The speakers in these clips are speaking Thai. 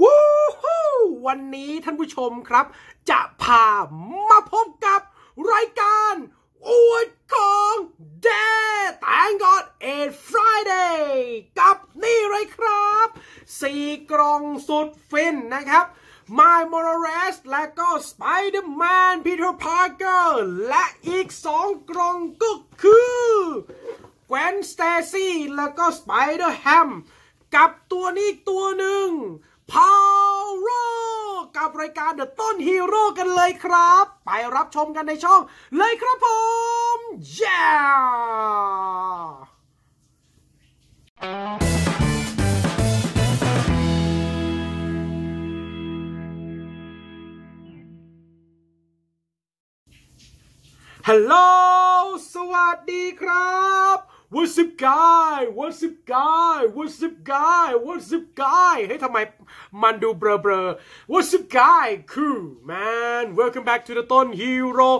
วู้ฮู้วันนี้ท่านผู้ชมครับ จะพามาพบกับ รายการ อวดของเดแตงกอดเอ็ดฟรายเดย์กับนี่เลยครับสี่กล่องสุดฟินนะครับ My m o r a s และก็ Spider-Man Peter Parker และอีกสองกล่องก็คือ Gwen Stacy และก็ Spider-Ham กับตัวนี้ตัวหนึ่งพาวเวรกับรายการเดอะต้นฮีโร่กันเลยครับ ไปรับชมกันในช่อง เลยครับผม yeah! ฮัลโหลสวัสดีครับ What's up guy What's up guy What's up guy What's up guy เฮ้ยทำไมมันดูเบลอเบลอ What's up guy cool man Welcome back to the ต้น Hero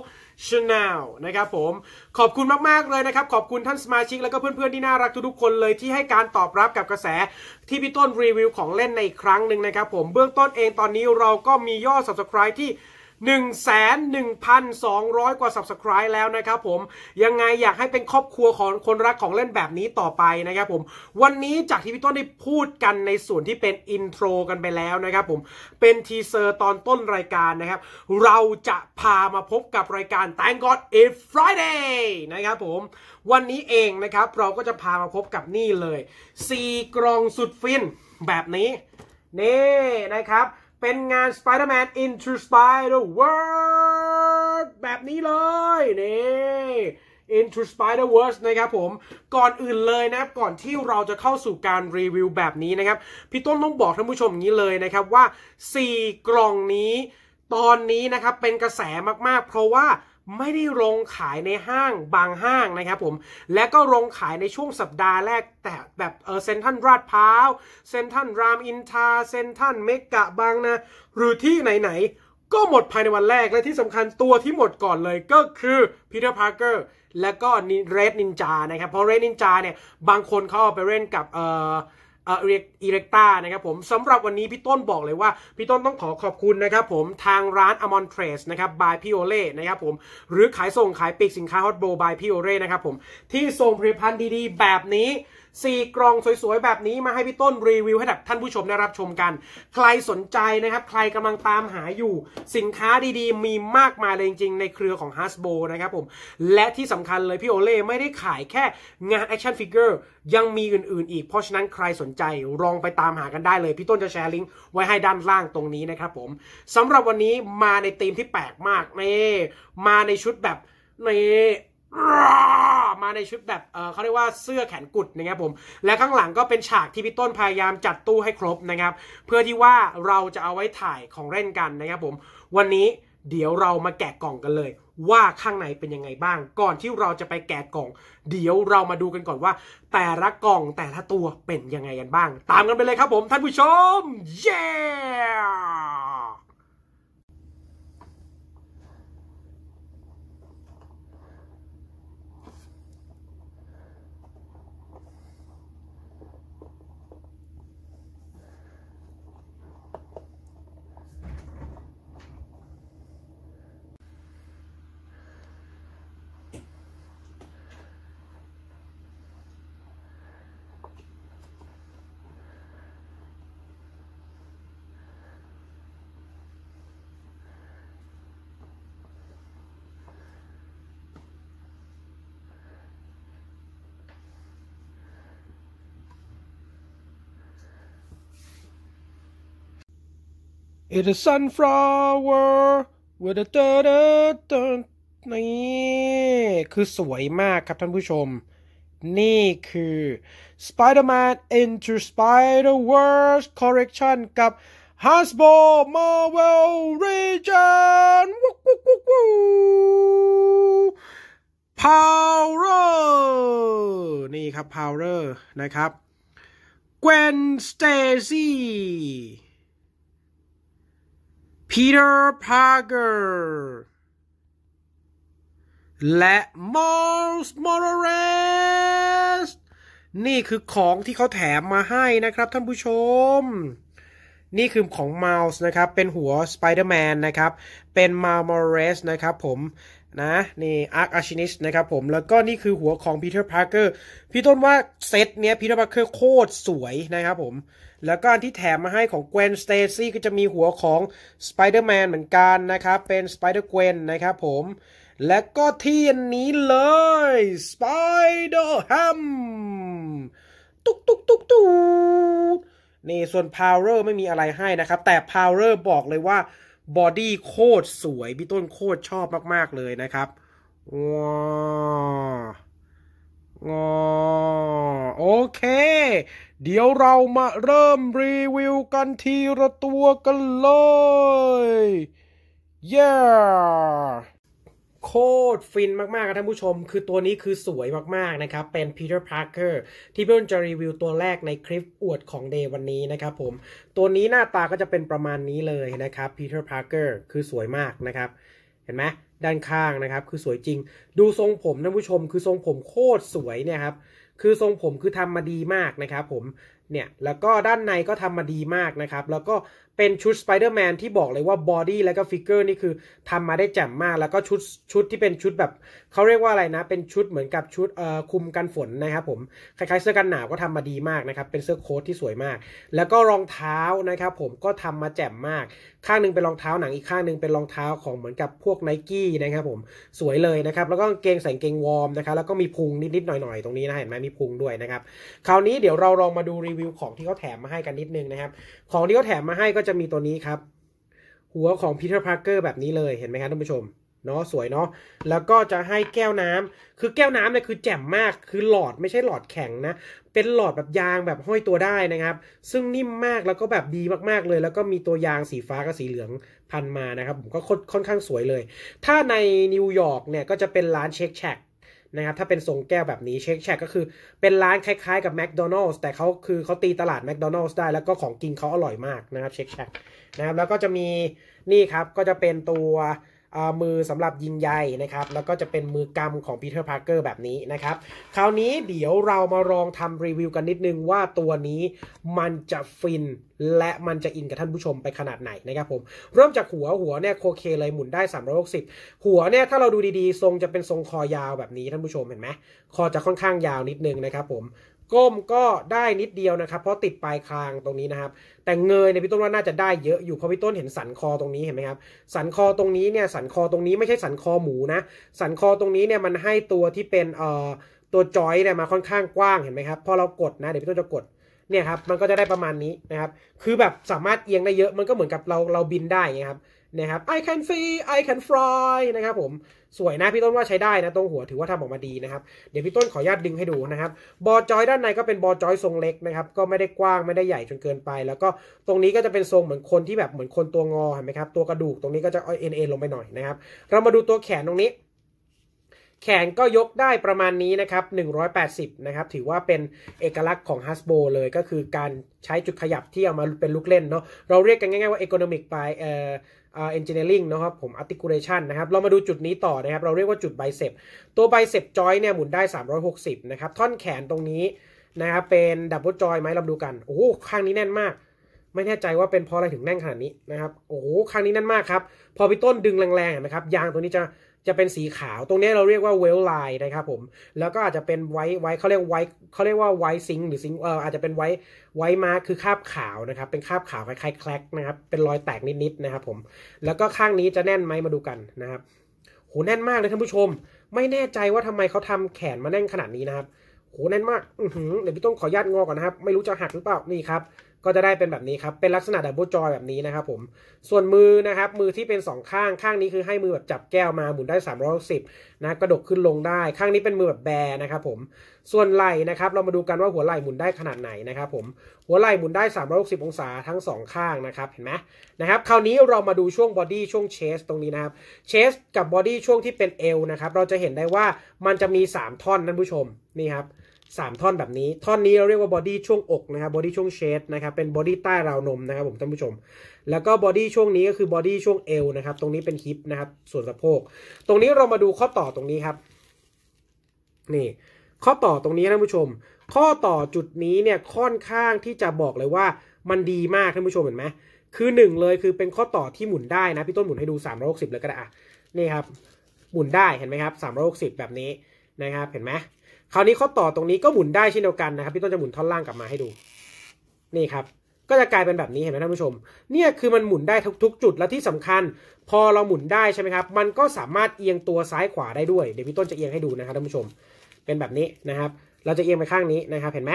Channel นะครับผม ขอบคุณมาก ๆ เลยนะครับ ขอบคุณท่านสมาชิกแล้วก็เพื่อน ๆ ที่น่ารักทุกๆคนเลย ที่ให้การตอบรับกับกระแส ที่พี่ต้นรีวิวของเล่นในครั้งหนึ่งนะครับผม เบื้องต้นเองตอนนี้เราก็มียอด subscribe ที่1 1 2 0 0 กว่า subscribe แล้วนะครับผมยังไงอยากให้เป็นครอบครัวของคนรักของเล่นแบบนี้ต่อไปนะครับผม วันนี้จากที่พี่ต้นได้พูดกันในส่วนที่เป็นอินโทรกันไปแล้วนะครับผมเป็นทีเซอร์ตอนต้นรายการนะครับ เราจะพามาพบกับรายการ Thank God It's Friday นะครับ ผมวันนี้เองนะครับเราก็จะพามาพบกับนี่เลย4กรองสุดฟินแบบนี้ นี่ นะครับเป็นงาน Spider-Man Into Spider-World แบบนี้เลย นี่ Into s p i d e r w o r s e นะครับผม ก่อนอื่นเลยนะครับก่อนที่เราจะเข้าสู่การรีวิวแบบนี้นะครับ พี่ต้นต้องบอกท่านผู้ชมอย่างนี้เลยนะครับว่า 4 กล่องนี้ ตอนนี้นะครับ เป็นกระแสมากๆ เพราะว่าไม่ได้ลงขายในห้างบางห้างนะครับผม และก็ลงขายในช่วงสัปดาห์แรกแต่แบบเออเซนทันราดพร้าว เซนทันรามอินทาเซนทันเมกะบางนาหรือที่ไหนๆก็หมดภายในวันแรกและที่สำคัญตัวที่หมดก่อนเลย ก็คือพีเตอร์พาร์เกอร์และก็เรดนินจานะครับ เพราะเรดนินจาเนี่ย บางคนเขาเอาไปเล่นกับ เอออีเล็กตานะครับผมสำหรับวันนี้พี่ต้นบอกเลยว่า พี่ต้นต้องขอขอบคุณนะครับผมทางร้านอมอนเทรสนะครับบายพี่โอเล่นะครับผมหรือขายส่งขายปีกสินค้าฮอตโบบายพี่โอเล่นะครับผมที่ส่งผลิตภัณฑ์ดีๆแบบนี้4 กล่องสวยๆ แบบนี้มาให้พี่ต้นรีวิวให้กับท่านผู้ชมได้รับชมกัน ใครสนใจนะครับ ใครกำลังตามหาอยู่ สินค้าดีๆ มีมากมายเลยจริงๆ ในเครือของฮัสโบนะครับ ผม และที่สำคัญเลยพี่โอเล่ไม่ได้ขายแค่งานแอคชั่นฟิกเกอร์ ยังมีอื่นๆอีก เพราะฉะนั้นใครสนใจลองไปตามหากันได้เลย พี่ต้นจะแชร์ลิงก์ไว้ให้ด้านล่างตรงนี้นะครับผมสำหรับวันนี้มาในธีมที่แปลกมากนี่มาในชุดแบบนี่มาในชุดแบบเขาเรียกว่าเสื้อแขนกุดนะครับผม และข้างหลังก็เป็นฉากที่พี่ต้นพยายามจัดตู้ให้ครบนะครับ เพื่อที่ว่าเราจะเอาไว้ถ่ายของเล่นกันนะครับผม วันนี้เดี๋ยวเรามาแกะกล่องกันเลย ว่าข้างในเป็นยังไงบ้าง ก่อนที่เราจะไปแกะกล่อง เดี๋ยวเรามาดูกันก่อนว่าแต่ละกล่องแต่ละตัวเป็นยังไงกันบ้าง ตามกันไปเลยครับผม ท่านผู้ชม เย้ yeah! It's a sunflower with a da da da นี่คือสวยมากครับท่านผู้ชม นี่คือ Spider-Man Into Spider-Verse Correction กับ Hasbro Marvel Region วววว Power นี่ครับ Power นะครับ Gwen Stacy Peter Parker และ Miles Morales นี่คือของที่เขาแถมมาให้นะครับท่านผู้ชม นี่คือของ Miles นะครับ เป็นหัว Spider-Man นะครับ เป็น Miles Morales นะครับผมนะนี่อาร์คอาชินิชนะครับผมแล้วก็นี่คือหัวของพีเตอร์พาร์เกอร์พี่ต้นว่าเซตเนี้ยพีเตอร์พาร์เกอร์โคตรสวยนะครับผม แล้วก็อันที่แถมมาให้ของเกวนสเตซี่ก็จะมีหัวของสไปเดอร์แมนเหมือนกันนะครับ เป็นสไปเดอร์เกวนนะครับผม และก็ที่อันนี้เลยสไปเดอร์แฮมตุ๊กตุ๊กตุ๊กตุ๊กนี่ส่วนพาวเวอร์ไม่มีอะไรให้นะครับ แต่พาวเวอร์บอกเลยว่าบอดี้โคตรสวยพี่ต้นโคตรชอบมากๆเลยนะครับ ว้างอโอเค เดี๋ยวเรามาเริ่ม รีวิว กันทีละตัวกันเลย yeah โคตรฟินมากๆครับท่านผู้ชม คือตัวนี้คือสวยมากๆนะครับ เป็น Peter Parker ที่พี่อนจะรีวิวตัวแรกในคลิปอวดของเดวันนี้นะครับ ผม ตัวนี้หน้าตาก็จะเป็นประมาณนี้เลยนะครับ Peter Parker คือสวยมากนะครับ เห็นไหมด้านข้างนะครับคือสวยจริง ดูทรงผมท่านผู้ชม คือทรงผมโคตรสวยเนี่ยครับคือทรงผมคือทำมาดีมากนะครับ ผมเนี่ยแล้วก็ด้านในก็ทำมาดีมากนะครับ แล้วก็เป็นชุดสไปเดอร์แมนที่บอกเลยว่าบอดี้แล้วก็ฟิกเกอร์นี่คือทำมาได้แจ่มมากแล้วก็ชุดชุดที่เป็นชุดแบบเขาเรียกว่าอะไรนะ เป็นชุดเหมือนกับชุดเอ่อคุมกันฝนนะครับผมคล้ายๆ เสื้อกันหนาวก็ทำมาดีมากนะครับเป็นเสื้อโค้ทที่สวยมาก แล้วก็รองเท้านะครับผมก็ทำมาแจ่มมาก ข้างนึงเป็นรองเท้าหนังอีกข้างนึงเป็นรองเท้าของเหมือนกับพวกไนกี้นะครับผมสวยเลยนะครับแล้วก็เกงใส่เกงวอร์มนะครับแล้วก็มีพุงนิดๆหน่อยๆ ตรงนี้นะเห็นไหมมีพุงด้วยนะครับคราวนี้เดี๋ยวเราลองมาดูรีวิวของที่เขาแถมมาให้กันนิดนึงนะครับของที่เขาแถมมาให้ก็จะจะมีตัวนี้ครับหัวของพีเตอร์พาร์เกอร์แบบนี้เลยเห็นไหมครับท่านผู้ชมเนาะสวยเนาะแล้วก็จะให้แก้วน้ำ คือแก้วน้ำเนี่ยคือแจ่มมาก คือหลอดไม่ใช่หลอดแข็งนะ เป็นหลอดแบบยางแบบห้อยตัวได้นะครับ ซึ่งนิ่มมากแล้วก็แบบดีมากๆเลย แล้วก็มีตัวยางสีฟ้ากับสีเหลืองพันมานะครับ ผมก็ค่อนข้างสวยเลย ถ้าในนิวยอร์กเนี่ยก็จะเป็นร้านเช็คแช็กนะครับถ้าเป็นทรงแก้วแบบนี้เช็คแชกก็คือเป็นร้านคล้ายๆกับแมคโดนัล d ์แต่เขาคือเขาตีตลาดแมคโดนัล d ์ได้แล้วก็ของกินเขาอร่อยมากนะครับเช็คแชกนะครับแล้วก็จะมีนี่ครับก็จะเป็นตัวมือสำหรับยิงใยนะครับ แล้วก็จะเป็นมือกำของปีเตอร์พาร์เกอร์แบบนี้นะครับ คราวนี้เดี๋ยวเรามาลองทำรีวิวกันนิดนึงว่าตัวนี้มันจะฟินและมันจะอินกับท่านผู้ชมไปขนาดไหนนะครับผมเริ่มจากหัวหัวเนี่ยโคเคเลยหมุนได้ 360 หัวเนี่ยถ้าเราดูดีๆ ทรงจะเป็นทรงคอยาวแบบนี้ท่านผู้ชมเห็นไหมคอจะค่อนข้างยาวนิดนึงนะครับผมก้มก็ได้นิดเดียวนะครับ เพราะติดปลายคางตรงนี้นะครับ แต่เงยในพี่ต้นว่าน่าจะได้เยอะอยู่เพราะพี่ต้นเห็นสันคอตรงนี้เห็นไหมครับสันคอตรงนี้เนี่ยสันคอตรงนี้ไม่ใช่สันคอหมูนะสันคอตรงนี้เนี่ยมันให้ตัวที่เป็นเอ่อตัวจอยเนี่ยมาค่อนข้างกว้างเห็นไหมครับ พอเรากดนะเดี๋ยวพี่ต้นจะกดเนี่ยครับมันก็จะได้ประมาณนี้นะครับ คือแบบสามารถเอียงได้เยอะมันก็เหมือนกับเราเราบินได้นะครับนะครับ I can fly I can fly นะครับผมสวยนะพี่ต้นว่าใช้ได้นะตรงหัวถือว่าทำออกมาดีนะครับ เดี๋ยวพี่ต้นขออนุญาตดึงให้ดูนะครับบอจอยด้านในก็เป็นบอจอยทรงเล็กนะครับ ก็ไม่ได้กว้างไม่ได้ใหญ่จนเกินไป แล้วก็ตรงนี้ก็จะเป็นทรงเหมือนคนที่แบบเหมือนคนตัวงอเห็นไหมครับ ตัวกระดูก ตรงนี้ก็จะเอ็นเอ็นลงไปหน่อยนะครับ เรามาดูตัวแขนตรงนี้ แขนก็ยกได้ประมาณนี้นะครับ180นะครับ ถือว่าเป็นเอกลักษณ์ของฮัสโบเลยก็คือการใช้จุดขยับที่เอามาเป็นลูกเล่นเนาะเราเรียกกันง่าย ๆว่า economic by เอ่อเอนจิเนียริงนะครับผมอาร์ติคูลเลชันนะครับ เรามาดูจุดนี้ต่อนะครับเราเรียกว่าจุดไบเซปตัวไบเซปจอยเนี่ยหมุนได้ 360 นะครับ ท่อนแขนตรงนี้นะครับเป็นดับเบิลจอยไหมเราดูกัน โอ้ข้างนี้แน่นมาก ไม่แน่ใจว่าเป็นเพราะอะไรถึงแน่นขนาดนี้นะครับ โอ้ข้างนี้แน่นมากครับ พอพี่ต้นดึงแรงๆเห็นไหมครับ ยางตัวนี้จะจะเป็นสีขาวตรงนี้เราเรียกว่าเวลไลน์นะครับผม แล้วก็อาจจะเป็นไวท์ไวท์เขาเรียกไวท์เขาเรียกว่าไวท์ซิงหรือซิงเอออาจจะเป็นไวท์ไวท์มาคือคาบขาวนะครับ เป็นคาบขาวคล้ายแคลกนะครับ เป็นรอยแตกนิดๆนะครับผม แล้วก็ข้างนี้จะแน่นไหมมาดูกันนะครับโหแน่นมากเลยท่านผู้ชม ไม่แน่ใจว่าทำไมเขาทำแขนมาแน่นขนาดนี้นะครับโหแน่นมากอือหือเดี๋ยวพี่ต้องขอญาตงอก่อนนะครับไม่รู้จะหักหรือเปล่านี่ครับก็จะได้เป็นแบบนี้ครับ เป็นลักษณะดับเบิลจอยแบบนี้นะครับผม ส่วนมือนะครับ มือที่เป็น 2 ข้าง ข้างนี้คือให้มือแบบจับแก้วมาหมุนได้ 360 นะ กระดกขึ้นลงได้ข้างนี้เป็นมือแบบ แบนะครับผม ส่วนไหล่นะครับ เรามาดูกันว่าหัวไหล่หมุนได้ขนาดไหนนะครับผม หัวไหล่หมุนได้ 360 องศาทั้ง2 ข้างนะครับ เห็นไหมนะครับ คราวนี้เรามาดูช่วงบอดี้ช่วงเชสตรงนี้นะครับ เชสกับบอดี้ช่วงที่เป็นเอวนะครับ เราจะเห็นได้ว่ามันจะมี 3 ท่อนนั่นผู้ชม นี่ครับ3 ท่อนแบบนี้ ท่อนนี้เราเรียกว่าบอดี้ช่วงอกนะครับบอดี้ช่วงเชดนะครับเป็นบอดี้ใต้ราวนมนะครับ ผมท่านผู้ชม แล้วก็บอดี้ช่วงนี้ก็คือบอดี้ช่วงเอวนะครับ ตรงนี้เป็นฮิปนะครับ ส่วนสะโพกตรงนี้เรามาดูข้อต่อตรงนี้ครับ นี่ ข้อต่อตรงนี้ท่านผู้ชม ข้อต่อจุดนี้เนี่ยค่อนข้างที่จะบอกเลยว่ามันดีมากท่านผู้ชมเห็นไหมคือหนึ่งเลยคือเป็นข้อต่อที่หมุนได้นะพี่ต้นหมุนให้ดู3ิบเลยก็ได้ะนี่ครับหมุนได้เห็นไหมครับสามร้อยสิบแบบนี้นะครับเห็นไหมคราวนี้เขาต่อตรงนี้ก็หมุนได้เช่นเดียวกันนะครับพี่ต้นจะหมุนท่อนล่างกลับมาให้ดู นี่ครับ ก็จะกลายเป็นแบบนี้เห็นไหมท่านผู้ชมเนี่ยคือมันหมุนได้ทุกๆ จุดและที่สำคัญ พอเราหมุนได้ใช่ไหมครับ มันก็สามารถเอียงตัวซ้ายขวาได้ด้วยเดี๋ยวพี่ต้นจะเอียงให้ดูนะครับท่านผู้ชม เป็นแบบนี้นะครับ เราจะเอียงไปข้างนี้นะครับ เห็นไหม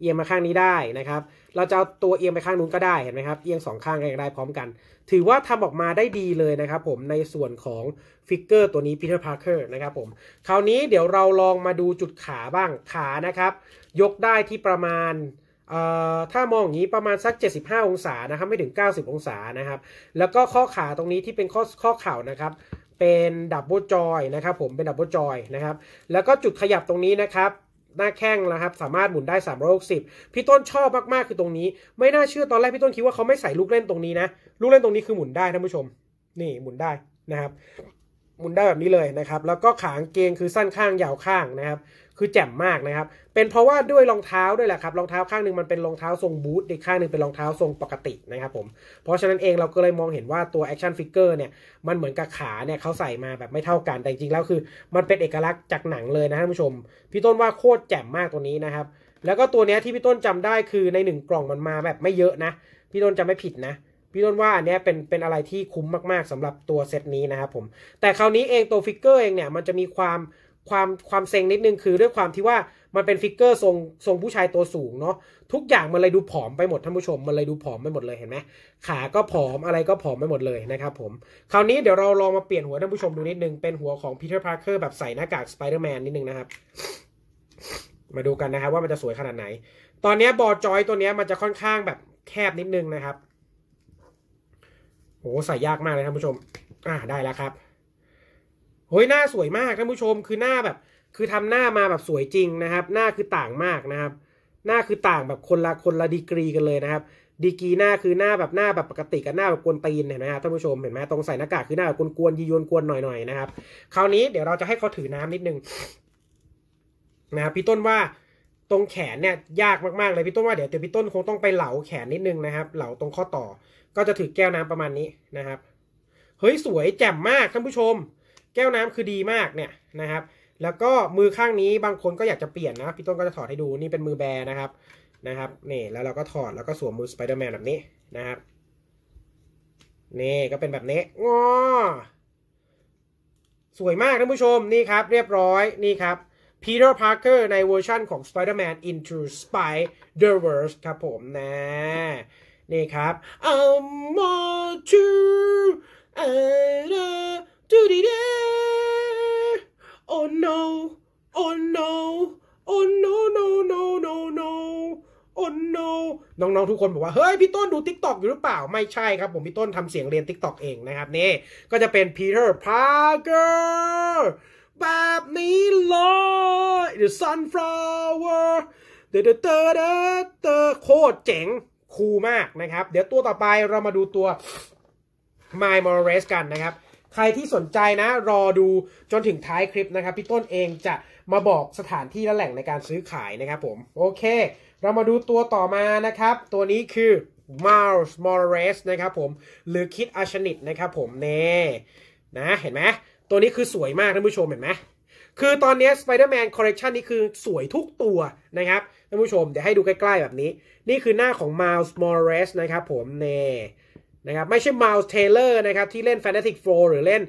เอียงมาข้างนี้ได้นะครับเราจะเอาตัวเอียงไปข้างนู้นก็ได้เห็นไหมครับ เอียงสองข้างก็ได้พร้อมกัน ถือว่าทำออกมาได้ดีเลยนะครับผมในส่วนของฟิกเกอร์ตัวนี้พีเตอร์พาร์เกอร์นะครับ ผม คราวนี้เดี๋ยวเราลองมาดูจุดขาบ้างขานะครับ ยกได้ที่ประมาณ ถ้ามองอย่างนี้ประมาณสัก 75 องศานะครับไม่ถึง 90 องศานะครับ แล้วก็ข้อขาตรงนี้ที่เป็นข้อข้อเข่านะครับ เป็นดับเบิลจอยนะครับผมเป็นดับเบิลจอยนะครับ แล้วก็จุดขยับตรงนี้นะครับหน้าแข้งนะครับ สามารถหมุนได้ 360พี่ต้นชอบมากๆคือตรงนี้ ไม่น่าเชื่อตอนแรกพี่ต้นคิดว่าเขาไม่ใส่ลูกเล่นตรงนี้นะลูกเล่นตรงนี้คือหมุนได้ท่านผู้ชมนี่หมุนได้นะครับ หมุนได้แบบนี้เลยนะครับ แล้วก็ขางเกงคือสั้นข้างยาวข้างนะครับคือแจ่มมากนะครับ เป็นเพราะว่าด้วยรองเท้าด้วยแหละครับ รองเท้าข้างนึงมันเป็นรองเท้าทรงบูทอีกข้างนึงเป็นรองเท้าทรงปกตินะครับ ผม เพราะฉะนั้นเองเราก็เลยมองเห็นว่าตัวแอคชั่นฟิกเกอร์เนี่ย มันเหมือนกับขาเนี่ยเขาใส่มาแบบไม่เท่ากัน แต่จริงๆ แล้วคือมันเป็นเอกลักษณ์จากหนังเลยนะท่านผู้ชม พี่ต้นว่าโคตรแจ่มมากตัวนี้นะครับ แล้วก็ตัวเนี้ยที่พี่ต้นจำได้คือในหนึ่งกล่องมันมาแบบไม่เยอะนะ พี่ต้นจำไม่ผิดนะ พี่ต้นว่าอันนี้เป็นเป็นอะไรที่คุ้มมาก ๆสำหรับตัวเซตนี้นะครับผม แต่คราวนี้เองตัวฟิกเกอร์ เองเนี่ยมันจะมีความความความเซ็งนิดนึงคือด้วยความที่ว่ามันเป็นฟิกเกอร์ทรงทรงผู้ชายตัวสูงเนาะทุกอย่างมันเลยดูผอมไปหมดท่านผู้ชมมันเลยดูผอมไปหมดเลยเห็นไหมขาก็ผอมอะไรก็ผอมไปหมดเลยนะครับผมคราวนี้เดี๋ยวเราลองมาเปลี่ยนหัวท่านผู้ชมดูนิดนึงเป็นหัวของพีเตอร์พาร์เกอร์แบบใส่หน้ากากสไปเดอร์แมนนิดนึงนะครับ มาดูกันนะครับ ว่ามันจะสวยขนาดไหน ตอนนี้บอจอยตัวนี้มันจะค่อนข้างแบบแคบนิดนึงนะครับโอ้ใส่ยากมากเลยท่านผู้ชม อ่าได้แล้วครับฮ้ยหน้าสวยมากท่านผู้ชมคือหน้าแบบ คือทำหน้ามาแบบสวยจริงนะครับ หน้าคือต่างมากนะครับ หน้าคือต่างแบบคนละคนละดีกรีกันเลยนะครับดีกรีหน้าคือหน้าแบบหน้าแบบปกติกับหน้าแบบกวนตีนเห็นไหมครับท่านผู้ชมเห็นไหมตรงใส่หน้ากากคือหน้าแบบกวนๆยียวนกวนหน่อยๆนะครับ คราวนี้เดี๋ยวเราจะให้เขาถือน้ำนิดนึง นะครับพี่ต้นว่าตรงแขนเนี่ยยากมากๆเลยพี่ต้นว่าเดี๋ยวเดี๋ยวพี่ต้นคงต้องไปเหลาแขนนิดนึงนะครับเหลาตรงข้อต่อก็จะถือแก้วน้ำประมาณนี้นะครับเฮ้ยสวยแจ่มมากท่านผู้ชมแก้วน้ำคือดีมากเนี่ยนะครับ แล้วก็มือข้างนี้บางคนก็อยากจะเปลี่ยนนะพี่ต้นก็จะถอดให้ดูนี่เป็นมือแบนะครับนะครับนี่แล้วเราก็ถอดแล้วก็สวมมือสไปเดอร์แมนแบบนี้นะครับนี่ก็เป็นแบบนี้งอสวยมากท่านผู้ชม นี่ครับเรียบร้อย นี่ครับ Peter Parker ในเวอร์ชั่นของ Spider-Man Into Spider-Verse ครับผมนะ นี่ครับ I'm more to o old Doody dee. Oh no. Oh no. Oh no no no no no. Oh no น้องๆทุกคนบอกว่า เฮ้ยพี่ต้นดู t ิ k t o อกอยู่หรือเปล่าไม่ใช่ครับผมพี่ต้นทำเสียงเรียน t ิ k t o อกเองนะครับนี่ก็จะเป็น Peter Parker แบบนี้เลย The Sunflower เดเดเตอเดเตอโคตรเจ๋งคูลมากนะครับ เดี๋ยวตัวต่อไปเรามาดูตัว m ม Morales กันนะครับใครที่สนใจนะรอดูจนถึงท้ายคลิปนะครับ พี่ต้นเองจะมาบอกสถานที่และแหล่งในการซื้อขายนะครับผม โอเค เรามาดูตัวต่อมานะครับ ตัวนี้คือ m i l s m o r r l e s นะครับผมหรือคิดอาชนิดนะครับผมเน่นะ เห็นไหมตัวนี้คือสวยมากท่านผู้ชมเห็นไหมคือตอนนี้ Spider-Man Collection นี่คือสวยทุกตัวนะครับท่านผู้ชม เดี๋ยวให้ดูใกล้ๆ แบบนี้นี่คือหน้าของ m i l s m o r r l e s นะครับผมเน่นะครับไม่ใช่ม i ลส์เทเลอร์นะครับที่เล่น f a n a t i c Four หรือเล่น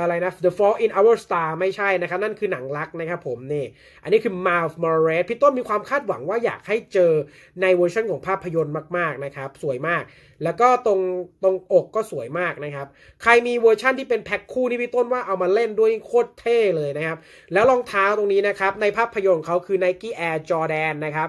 อะไรนะ The Fall in Our Star ไม่ใช่นะครับ นั่นคือหนังรักนะครับผมนี่ อันนี้คือ Miles Morales พี่ต้นมีความคาดหวังว่าอยากให้เจอในเวอร์ชันของภาพยนตร์มากๆนะครับสวยมาก แล้วก็ตรงตรงอกก็สวยมากนะครับ ใครมีเวอร์ชันที่เป็นแพ็คคู่นี่พี่ต้นว่าเอามาเล่นด้วยโคตรเท่เลยนะครับแล้วรองเท้าตรงนี้นะครับในภาพยนตร์เขาคือ Nike Air Jordan นะครับ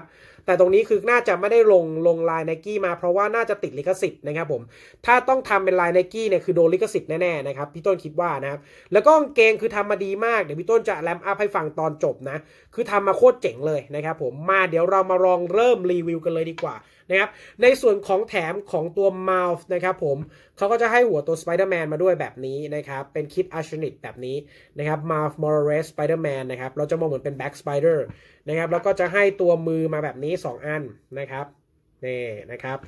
แต่ตรงนี้คือน่าจะไม่ได้ลงลงลายไนกี้มาเพราะว่าน่าจะติดลิขสิทธิ์นะครับผมถ้าต้องทำเป็นลายไนกี้เนี่ยคือโดนลิขสิทธิ์แน่ๆนะครับพี่ต้นคิดว่านะครับแล้วก็เกงคือทำมาดีมากเดี๋ยวพี่ต้นจะแรมอัพให้ฟังตอนจบนะคือทำมาโคตรเจ๋งเลยนะครับผมมาเดี๋ยวเรามาลองเริ่มรีวิวกันเลยดีกว่านะครับในส่วนของแถมของตัว Mouth นะครับผมเขาก็จะให้หัวตัว Spider-Man มาด้วยแบบนี้นะครับ เป็นคิดอาชนิกแบบนี้นะครับ Mouth Morales Spider-Man นะครับ เราจะมองเหมือนเป็น Back Spider นะครับ แล้วก็จะให้ตัวมือมาแบบนี้ 2 อันนะครับ นี่นะครับ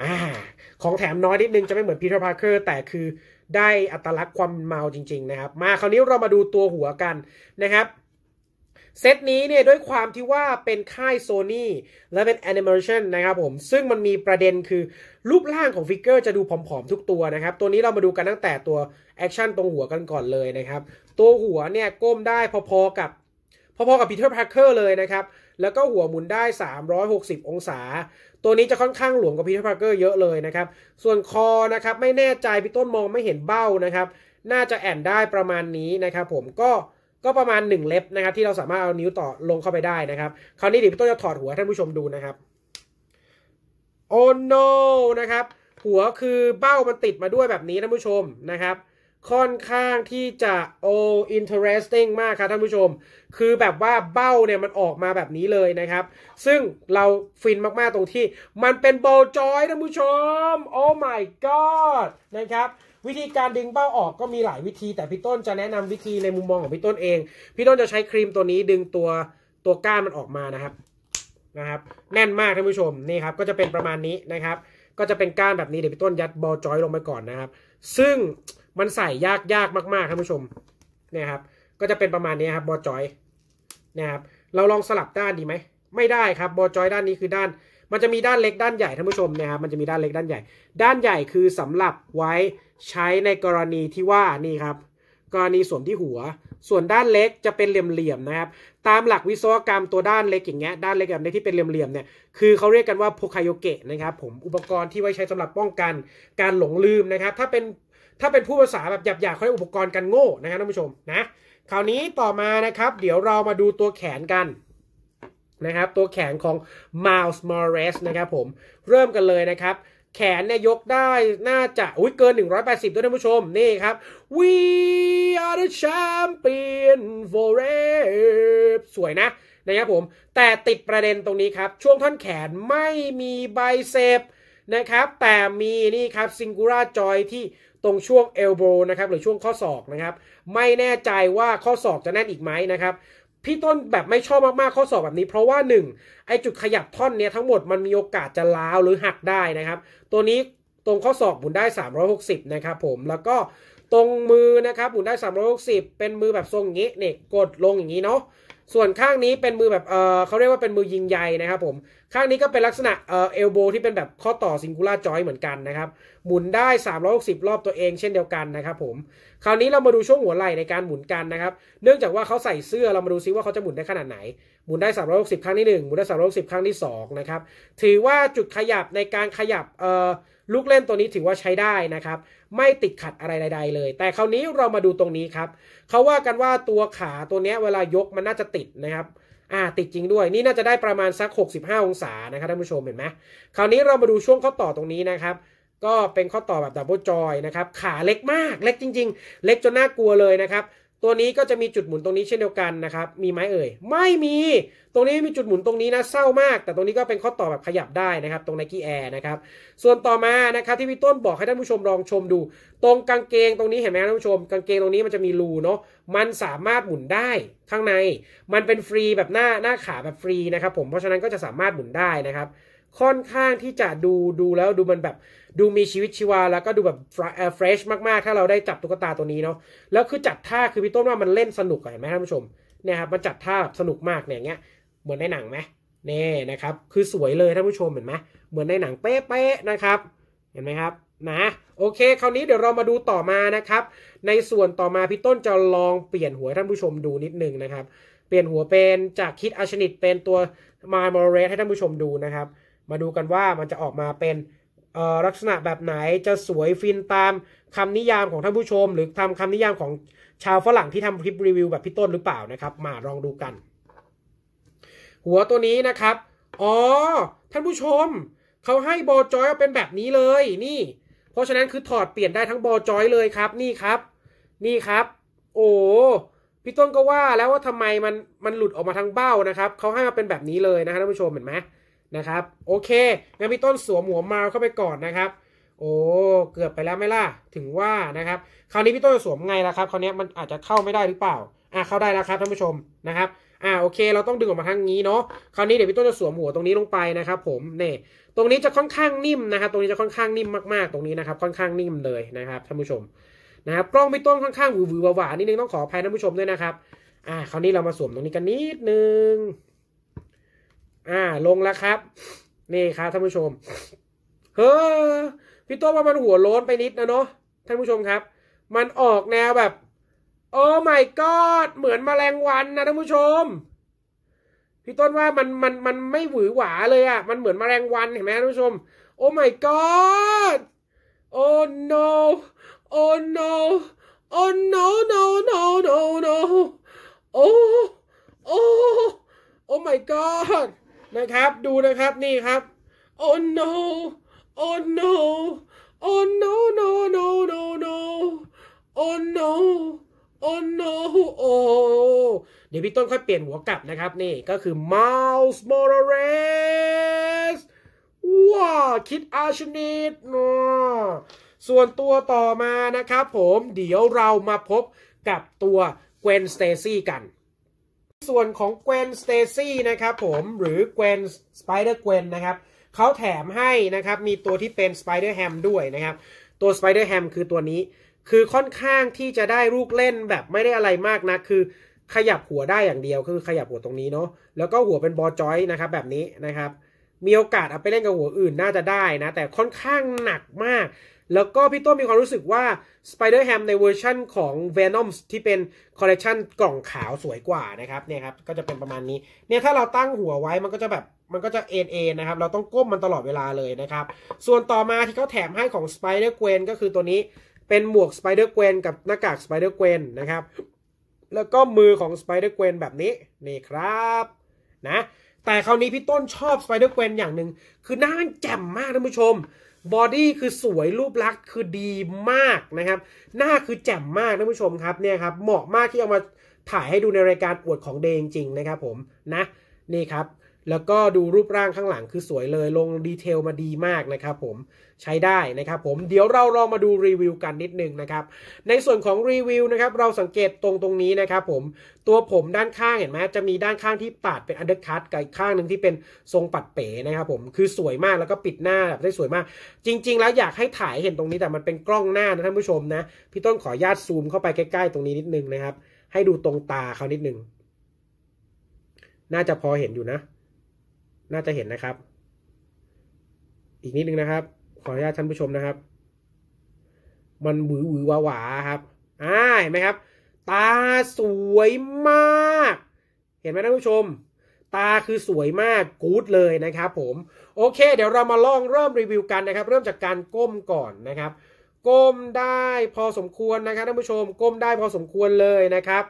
อของแถมน้อยนิดนึงจะไม่เหมือนพีเตอร์พาร์เกอร์แต่คือได้อัตลักษณ์ความเมาจริงๆ นะครับ มาคราวนี้เรามาดูตัวหัวกันนะครับเซตนี้เนี่ยด้วยความที่ว่าเป็นค่ายโซ n y และเป็น Animation นะครับผมซึ่งมันมีประเด็นคือ รูปร่างของฟิกเกอร์จะดูผอมๆ ทุกตัวนะครับ ตัวนี้เรามาดูกันตั้งแต่ตัวแอคชั่นตรงหัวกันก่อนเลยนะครับ ตัวหัวเนี่ย ก้มได้พอๆกับพอๆกับพีเตอร์พาร์เกอร์เลยนะครับ แล้วก็หัวหมุนได้ 360 องศา ตัวนี้จะค่อนข้างหลวมกว่าพีเตอร์พาร์เกอร์เยอะเลยนะครับ ส่วนคอนะครับไม่แน่ใจพี่ต้นมองไม่เห็นเบ้านะครับ น่าจะแอนได้ประมาณนี้นะครับ ผมก็ก็ประมาณ 1 เล็บนะครับที่เราสามารถเอานิ้วต่อลงเข้าไปได้นะครับ คราวนี้เดี๋ยวพี่ต้นจะถอดหัวท่านผู้ชมดูนะครับโอ้โนนะครับ หัวคือเบ้ามันติดมาด้วยแบบนี้ท่านผู้ชมนะครับ ค่อนข้างที่จะโอ้ทอร์เรสติ้งมากครับท่านผู้ชม คือแบบว่าเบ้าเนี่ยมันออกมาแบบนี้เลยนะครับ ซึ่งเราฟินมากๆตรงที่ มันเป็นโบจอยท่านผู้ชม โอ้ my god นะครับวิธีการดึงเป้าออกก็มีหลายวิธีแต่พี่ต้นจะแนะนำวิธีในมุมมองของพี่ต้นเองพี่ต้นจะใช้ครีมตัวนี้ดึงตัวตัวก้านมันออกมานะครับนะครับแน่นมากท่านผู้ชมนี่ครับ ก็จะเป็นประมาณนี้นะครับ ก็จะเป็นก้านแบบนี้เดี๋ยวพี่ต้นยัดบอลจอยลงไปก่อนนะครับ ซึ่งมันใส่ยากยากมากๆท่านผู้ชมเนี่ยครับ ก็จะเป็นประมาณนี้ครับบอลจอยนะครับเราลองสลับด้านดีไหมไม่ได้ครับบอลจอยด้านนี้คือด้านมันจะมีด้านเล็กด้านใหญ่ท่านผู้ชมนะครับมันจะมีด้านเล็กด้านใหญ่ด้านใหญ่คือสำหรับไว้ใช้ในกรณีที่ว่านี่ครับ กรณีสวมที่หัว ส่วนด้านเล็กจะเป็นเหลี่ยมๆนะครับ ตามหลักวิศวกรรมตัวด้านเล็กอย่างเงี้ยด้านเล็กแบบในที่เป็นเหลี่ยมๆเนี่ยคือเขาเรียกกันว่าโพคายโยเกะนะครับ ผมอุปกรณ์ที่ไว้ใช้สำหรับป้องกัน การหลงลืมนะครับ ถ้าเป็นถ้าเป็นผู้ภาษาแบบหยาบๆเขาเรียกอุปกรณ์กันโง่นะครับท่านผู้ชมนะ คราวนี้ต่อมานะครับ เดี๋ยวเรามาดูตัวแขนกันนะครับ ตัวแขนของ Miles Morales นะครับ ผมเริ่มกันเลยนะครับแขนเนี่ยยกได้น่าจะ อุ้ยเกิน 180ด้วยท่านผู้ชม นี่ครับ We are the champion forever สวยนะ นะครับผม แต่ติดประเด็นตรงนี้ครับ ช่วงท่อนแขนไม่มีไบเซปนะครับ แต่มีนี่ครับซิงคูราจอยที่ตรงช่วงเอลโบนะครับ หรือช่วงข้อศอกนะครับ ไม่แน่ใจว่าข้อศอกจะแน่นอีกไหมนะครับพี่ต้นแบบไม่ชอบมากๆข้อสอบแบบนี้เพราะว่าหนึ่งไอจุดขยับท่อนเนี้ยทั้งหมดมันมีโอกาสจะล้าวหรือหักได้นะครับ ตัวนี้ตรงข้อสอบหมุนได้ 360 นะครับผมแล้วก็ตรงมือนะครับหมุนได้ 360 เป็นมือแบบทรงอย่างนี้เนี่ยกดลงอย่างนี้เนาะส่วนข้างนี้เป็นมือแบบเออเขาเรียกว่าเป็นมือยิงใหญ่นะครับ ผม ข้างนี้ก็เป็นลักษณะเออเอลโบที่เป็นแบบข้อต่อซิงคูล่าจอยเหมือนกันนะครับ หมุนได้ 360 รอบตัวเองเช่นเดียวกันนะครับ ผม คราวนี้เรามาดูช่วงหัวไหล่ในการหมุนกันนะครับ เนื่องจากว่าเขาใส่เสื้อเรามาดูซิว่าเขาจะหมุนได้ขนาดไหน หมุนได้ 360ครั้งที่1หมุนได้360ครั้งที่2นะครับ ถือว่าจุดขยับในการขยับเออลูกเล่นตัวนี้ถือว่าใช้ได้นะครับ ไม่ติดขัดอะไรใด ๆเลย แต่คราวนี้เรามาดูตรงนี้ครับเขาว่ากันว่าตัวขาตัวนี้เวลายกมันน่าจะติดนะครับอ่าติดจริงด้วย นี่น่าจะได้ประมาณสัก 65 องศานะครับท่านผู้ชมเห็นไหมคราวนี้เรามาดูช่วงข้อต่อตรงนี้นะครับ ก็เป็นข้อต่อแบบดับเบิลจอยนะครับ ขาเล็กมากเล็กจริงๆ เล็กจนน่ากลัวเลยนะครับตัวนี้ก็จะมีจุดหมุนตรงนี้เช่นเดียวกันนะครับ มีไหมเอ่ย ไม่มี ตรงนี้ไมีจุดหมุนตรงนี้นะเศร้ามาก แต่ตรงนี้ก็เป็นข้อต่อแบบขยับได้นะครับ ตรงไนกี้แอร์นะครับ ส่วนต่อมานะครับ ที่พี่ต้นบอกให้ท่านผู้ชมลองชมดู ตรงกางเกงตรงนี้เห็นไหมท่านผู้ชม กางเกงตรงนี้มันจะมีรูเนาะ มันสามารถหมุนได้ข้างใน มันเป็นฟรีแบบหน้าหน้าขาแบบฟรีนะครับผม เพราะฉะนั้นก็จะสามารถหมุนได้นะครับค่อนข้างที่จะดู ดูแล้วดูมันแบบดูมีชีวิตชีวาแล้วก็ดูแบบเฟรชมาก ๆ ถ้าเราได้จับตุ๊กตาตัวนี้เนาะแล้วคือจัดท่าคือพี่ต้นว่ามันเล่นสนุกเห็นไหมท่านผู้ชมเนี่ยครับมันจัดท่าแบบสนุกมากเนี่ยอย่างเงี้ยเหมือนในหนังไหมนี่นะครับ คือสวยเลยท่านผู้ชมเห็นไหมเหมือนในหนังเป๊ะๆนะครับ เห็นไหมครับ นะ โอเค คราวนี้เดี๋ยวเรามาดูต่อมานะครับ ในส่วนต่อมาพี่ต้นจะลองเปลี่ยนหัวท่านผู้ชมดูนิดนึงนะครับเปลี่ยนหัวเป็นจากคิดอาชนิดเป็นตัวมายมอเรสให้ท่านผู้ชมดูนะครับมาดูกันว่ามันจะออกมาเป็นลักษณะแบบไหนจะสวยฟินตามคำนิยามของท่านผู้ชม หรือทำคำนิยามของชาวฝรั่งที่ทำคลิปรีวิวแบบพี่ต้นหรือเปล่านะครับ มาลองดูกัน หัวตัวนี้นะครับ อ๋อ ท่านผู้ชม เขาให้บอจอยเป็นแบบนี้เลยนี่เพราะฉะนั้นคือถอดเปลี่ยนได้ทั้งบอจอยเลยครับ นี่ครับ นี่ครับ โอ้พี่ต้นก็ว่าแล้วว่าทำไมมันมันหลุดออกมาทางเบ้านะครับเขาให้มาเป็นแบบนี้เลยนะครับท่านผู้ชมเห็นไหมนะครับโอเคงั้นพี่ต้นสวมหัว มาเข้าไปก่อนนะครับ โอ้ เกือบไปแล้วไม่ล่ะถึงว่านะครับ คราวนี้ พี่ต้นสวมไงล่ะครับคราวนี้มันอาจจะเข้าไม่ได้หรือเปล่า อ่ะเข้าได้แล้วครับท่านผู้ชมนะครับ อ่าโอเค เราต้องดึงออกมาทางนี้เนาะคราวนี้เดี๋ยวพี่ต้นจะสวมหัวตรงนี้ลงไปนะครับ ผมเนี่ยตรงนี้จะค่อนข้างนิ่มนะครับ ตรงนี้จะค่อนข้างนิ่มมากๆตรงนี้นะครับ ค่อนข้างนิ่มเลยนะครับท่านผู้ชมนะครับกล้องพี่ต้นค่อนข้างหวือหวือหวานิดนึงต้องขออภัยท่านผู้ชมด้วยนะครับ อ่าคราวนี้เรามาสวมตรงนี้กันนิดนึงอ่าลงแล้วครับ นี่ครับท่านผู้ชมเฮ้อพี่ตัวว่ามันหัวโล้นไปนิดนะเนาะท่านผู้ชมครับ มันออกแนวแบบ โอ้ my god เหมือนมแมลงวันนะท่านผู้ชมพี่ต้นว่ามันมันมันไม่หวือหวาเลยอะ่ะ มันเหมือนมแมลงวันเห็นไหมท่านผู้ชม โอ้ my god โอ้ no โอ้ no โอ้ no no no no no โอ้โอ้อ้ my god นะครับ ดูนะครับนี่ครับ oh no oh no oh no no no no no oh no oh no oh เดี๋ยวพี่ต้นค่อยเปลี่ยนหัวกลับนะครับนี่ก็คือ Miles Morales ว้าคิดอาชนิดนะส่วนตัวต่อมานะครับผมเดี๋ยวเรามาพบกับตัวเกวนสเตซี่กันส่วนของเกวนสเตซี่นะครับผมหรือเกวนสไปเดอร์เกวนนะครับเขาแถมให้นะครับมีตัวที่เป็นสไปเดอร์แฮมด้วยนะครับตัวสไปเดอร์แฮมคือตัวนี้คือค่อนข้างที่จะได้ลูกเล่นแบบไม่ได้อะไรมากนะคือขยับหัวได้อย่างเดียว คือขยับหัวตรงนี้เนาะแล้วก็หัวเป็นบอจอยนะครับแบบนี้นะครับมีโอกาสเอาไปเล่นกับหัวอื่นน่าจะได้นะแต่ค่อนข้างหนักมากแล้วก็พี่ต้นมีความรู้สึกว่า Spider Ham ในเวอร์ชั่นของ Venom ที่เป็นคอลเลคชันกล่องขาวสวยกว่านะครับเนี่ยครับก็จะเป็นประมาณนี้เนี่ยถ้าเราตั้งหัวไว้มันก็จะแบบมันก็จะเอ็นเอ็นนะครับเราต้องก้มมันตลอดเวลาเลยนะครับส่วนต่อมาที่เขาแถมให้ของ Spider Gwen ก็คือตัวนี้เป็นหมวก Spider Gwen กับหน้ากาก Spider Gwen นะครับแล้วก็มือของ Spider Gwen แบบนี้นี่ครับนะแต่คราวนี้พี่ต้นชอบ Spider Gwen อย่างหนึ่งคือหน้ามันแจ่มมากท่านผู้ชมบอดี้คือสวยรูปลักษณ์คือดีมากนะครับ หน้า คือ แจ่ม มากท่านผู้ชมครับ เนี่ย ครับ เหมาะมากที่เอามาถ่ายให้ดูในรายการอวดของเดงจริงนะครับ ผมนะ นี่ครับแล้วก็ดูรูปร่างข้างหลังคือสวยเลยลงดีเทลมาดีมากนะครับผมใช้ได้นะครับผมเดี๋ยวเราลองมาดูรีวิวกันนิดนึงนะครับ ในส่วนของรีวิวนะครับเราสังเกตตรงตรงนี้นะครับผมตัวผมด้านข้างเห็นไหมจะมีด้านข้างที่ปาดเป็นอันเดอร์คัตกับอีกข้างหนึ่งที่เป็นทรงปัดเป๋นะครับผมคือสวยมากแล้วก็ปิดหน้าแบบได้สวยมาก จริง ๆ แล้วอยากให้ถ่ายเห็นตรงนี้แต่มันเป็นกล้องหน้านะท่านผู้ชมนะพี่ต้นขออนุญาตซูมเข้าไปใกล้ๆ ตรงนี้นิดนึงนะครับ ให้ดูตรงตาเขานิดนึง น่าจะพอเห็นอยู่นะน่าจะเห็นนะครับ อีกนิดนึงนะครับ ขออนุญาตท่านผู้ชมนะครับ มันหวือหวือหวาหวาครับอ่าเห็นไหมครับ ตาสวยมาก เห็นไหมท่านผู้ชม ตาคือสวยมากกู๊ดเลยนะครับ ผม โอเค เดี๋ยวเรามาลองเริ่มรีวิวกันนะครับ เริ่มจากการก้มก่อนนะครับ ก้มได้พอสมควรนะครับท่านผู้ชม ก้มได้พอสมควรเลยนะครับ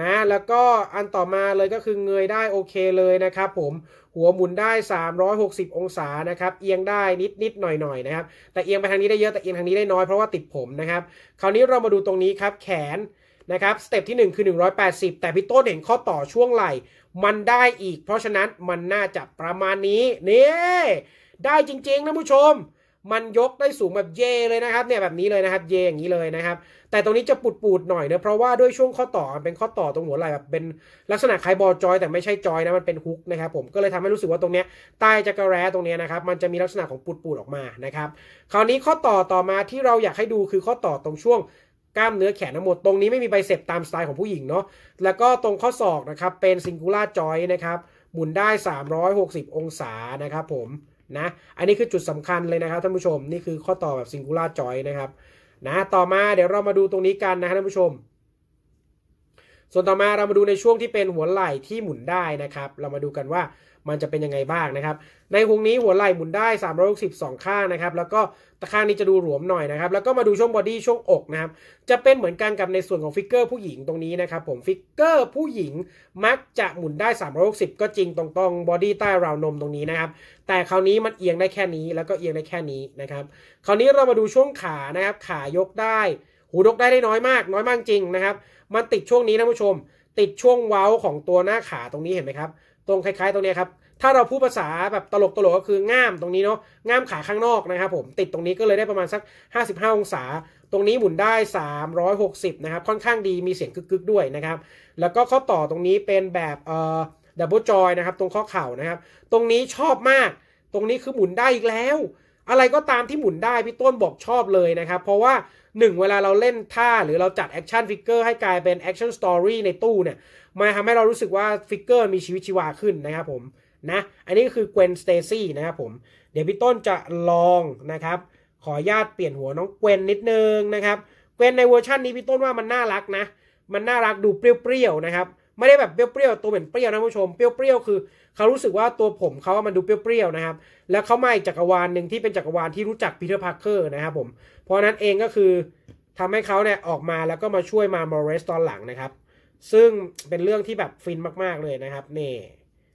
นะแล้วก็อันต่อมาเลยก็คือเงยได้โอเคเลยนะครับผม หัวหมุนได้ 360 องศานะครับเอียงได้นิดนิดหน่อยหน่อยนะครับ แต่ เอียง ไปทางนี้ได้เยอะแต่ เอียงทางนี้ได้น้อยเพราะว่าติดผมนะครับ คราวนี้เรามาดูตรงนี้ครับแขนนะครับสเต็ปที่1คือ180 แต่พี่ต้นเห็นข้อต่อช่วงไหล่มันได้อีก เพราะฉะนั้นมันน่าจะประมาณนี้นี่ ได้จริงๆนะผู้ชมมันยกได้สูงแบบเยเลยนะครับเนี่ยแบบนี้เลยนะครับเยอย่างนี้เลยนะครับ แต่ตรงนี้จะปูดปูดหน่อยเนะเพราะว่าด้วยช่วงข้อต่อเป็นข้อต่อตรงหัวไหล่แบบเป็นลักษณะคล้ายบอลจอยแต่ไม่ใช่จอยนะ มันเป็นฮุกนะครับผมก็เลยทำให้รู้สึกว่าตรงเนี้ยใต้จักรแร้ตรงเนี้ยนะครับ มันจะมีลักษณะของปูดปูดออกมานะครับคราวนี้ข้อต่อต่อมาที่เราอยากให้ดูคือข้อต่อตรงช่วงกล้ามเนื้อแขนทั้งหมดตรงนี้ไม่มีใบเ็จตามสไตล์ของผู้หญิงเนาะแล้วก็ตรงข้อศอกนะครับเป็นซิงคูล่าจอยนะครับหมุนได้ 360 องศานะครับผมนะ อันนี้คือจุดสำคัญเลยนะครับท่านผู้ชม นี่คือข้อต่อแบบซิงคูล่าจอยนะครับ นะ ต่อมาเดี๋ยวเรามาดูตรงนี้กันนะท่านผู้ชม ส่วนต่อมาเรามาดูในช่วงที่เป็นหัวไหล่ที่หมุนได้นะครับ เรามาดูกันว่ามันจะเป็นยังไงบ้างนะครับ ในวงนี้หัวไหล่หมุนได้362ข้างนะครับ แล้วก็ตะข้างนี้จะดูหลวมหน่อยนะครับแล้วก็มาดูช่วงบอดี้ช่วง อกนะครับจะเป็นเหมือนกันกับในส่วนของฟิกเกอร์ผู้หญิงตรงนี้นะครับผมฟิกเกอร์ผู้หญิงมักจะหมุนได้360ก็จริงตรงตรงบอดี้ใต้ราวนมตรงนี้นะครับแต่คราวนี้มันเอียงได้แค่นี้แล้วก็เอียงได้แค่นี้นะครับ คราวนี้เรามาดูช่วงขานะครับขายกได้หูยกได้ได้น้อยมาก น้อยมากจริงนะครับมันติดช่วงนี้นะผู้ชม ติดช่วงเว้าของตัวหน้าขาตรงนี้เห็นไหมครับ ตรงคล้ายๆตรงนี้ครับถ้าเราพูดภาษาแบบตลกตลกก็คือง่ามตรงนี้เนาะง่ามขาข้างนอกนะครับ ผม ติดตรงนี้ก็เลยได้ประมาณสัก 55 องศา ตรงนี้หมุนได้ 360นะครับ ค่อนข้างดี มีเสียงกึกๆด้วยนะครับ แล้วก็ข้อต่อตรงนี้เป็นแบบเอ่อดับเบิลจอยนะครับ ตรงข้อเข่านะครับ ตรงนี้ชอบมาก ตรงนี้คือหมุนได้อีกแล้ว อะไรก็ตามที่หมุนได้ พี่ต้นบอกชอบเลยนะครับ เพราะว่าหนึ่งเวลาเราเล่นท่าหรือเราจัดแอคชั่นฟิกเกอร์ให้กลายเป็นแอคชั่นสตอรี่ในตู้เนี่ย มันทำให้เรารู้สึกว่าฟิกเกอร์ มีชีวิตชีวาขึ้นนะครับผมนะ อันนี้คือเกวนสเตซี่นะครับผม เดี๋ยวพี่ต้นจะลองนะครับ ขอญาตเปลี่ยนหัวน้องเกวนนิดนึงนะครับเกวนในเวอร์ชันนี้พี่ต้นว่ามันน่ารักนะ มันน่ารักดูเปรี้ยวๆนะครับ ไม่ได้แบบเปรี้ยวๆ ตัวเหม็นเปรี้ยวนะผู้ชม เปรี้ยวๆคือเขารู้สึกว่าตัวผมเขามันดูเปรี้ยวๆนะครับ แล้วเขามาอีกจักรวาลหนึ่งที่เป็นจักรวาลที่รู้จักพีเตอร์พาร์เกอร์นะครับผม เพราะนั้นเองก็คือทำให้เขาเนี่ยออกมาแล้วก็มาช่วยมามอร์เรสตอนหลังนะครับ ซึ่งเป็นเรื่องที่แบบฟินมากๆเลยนะครับนี่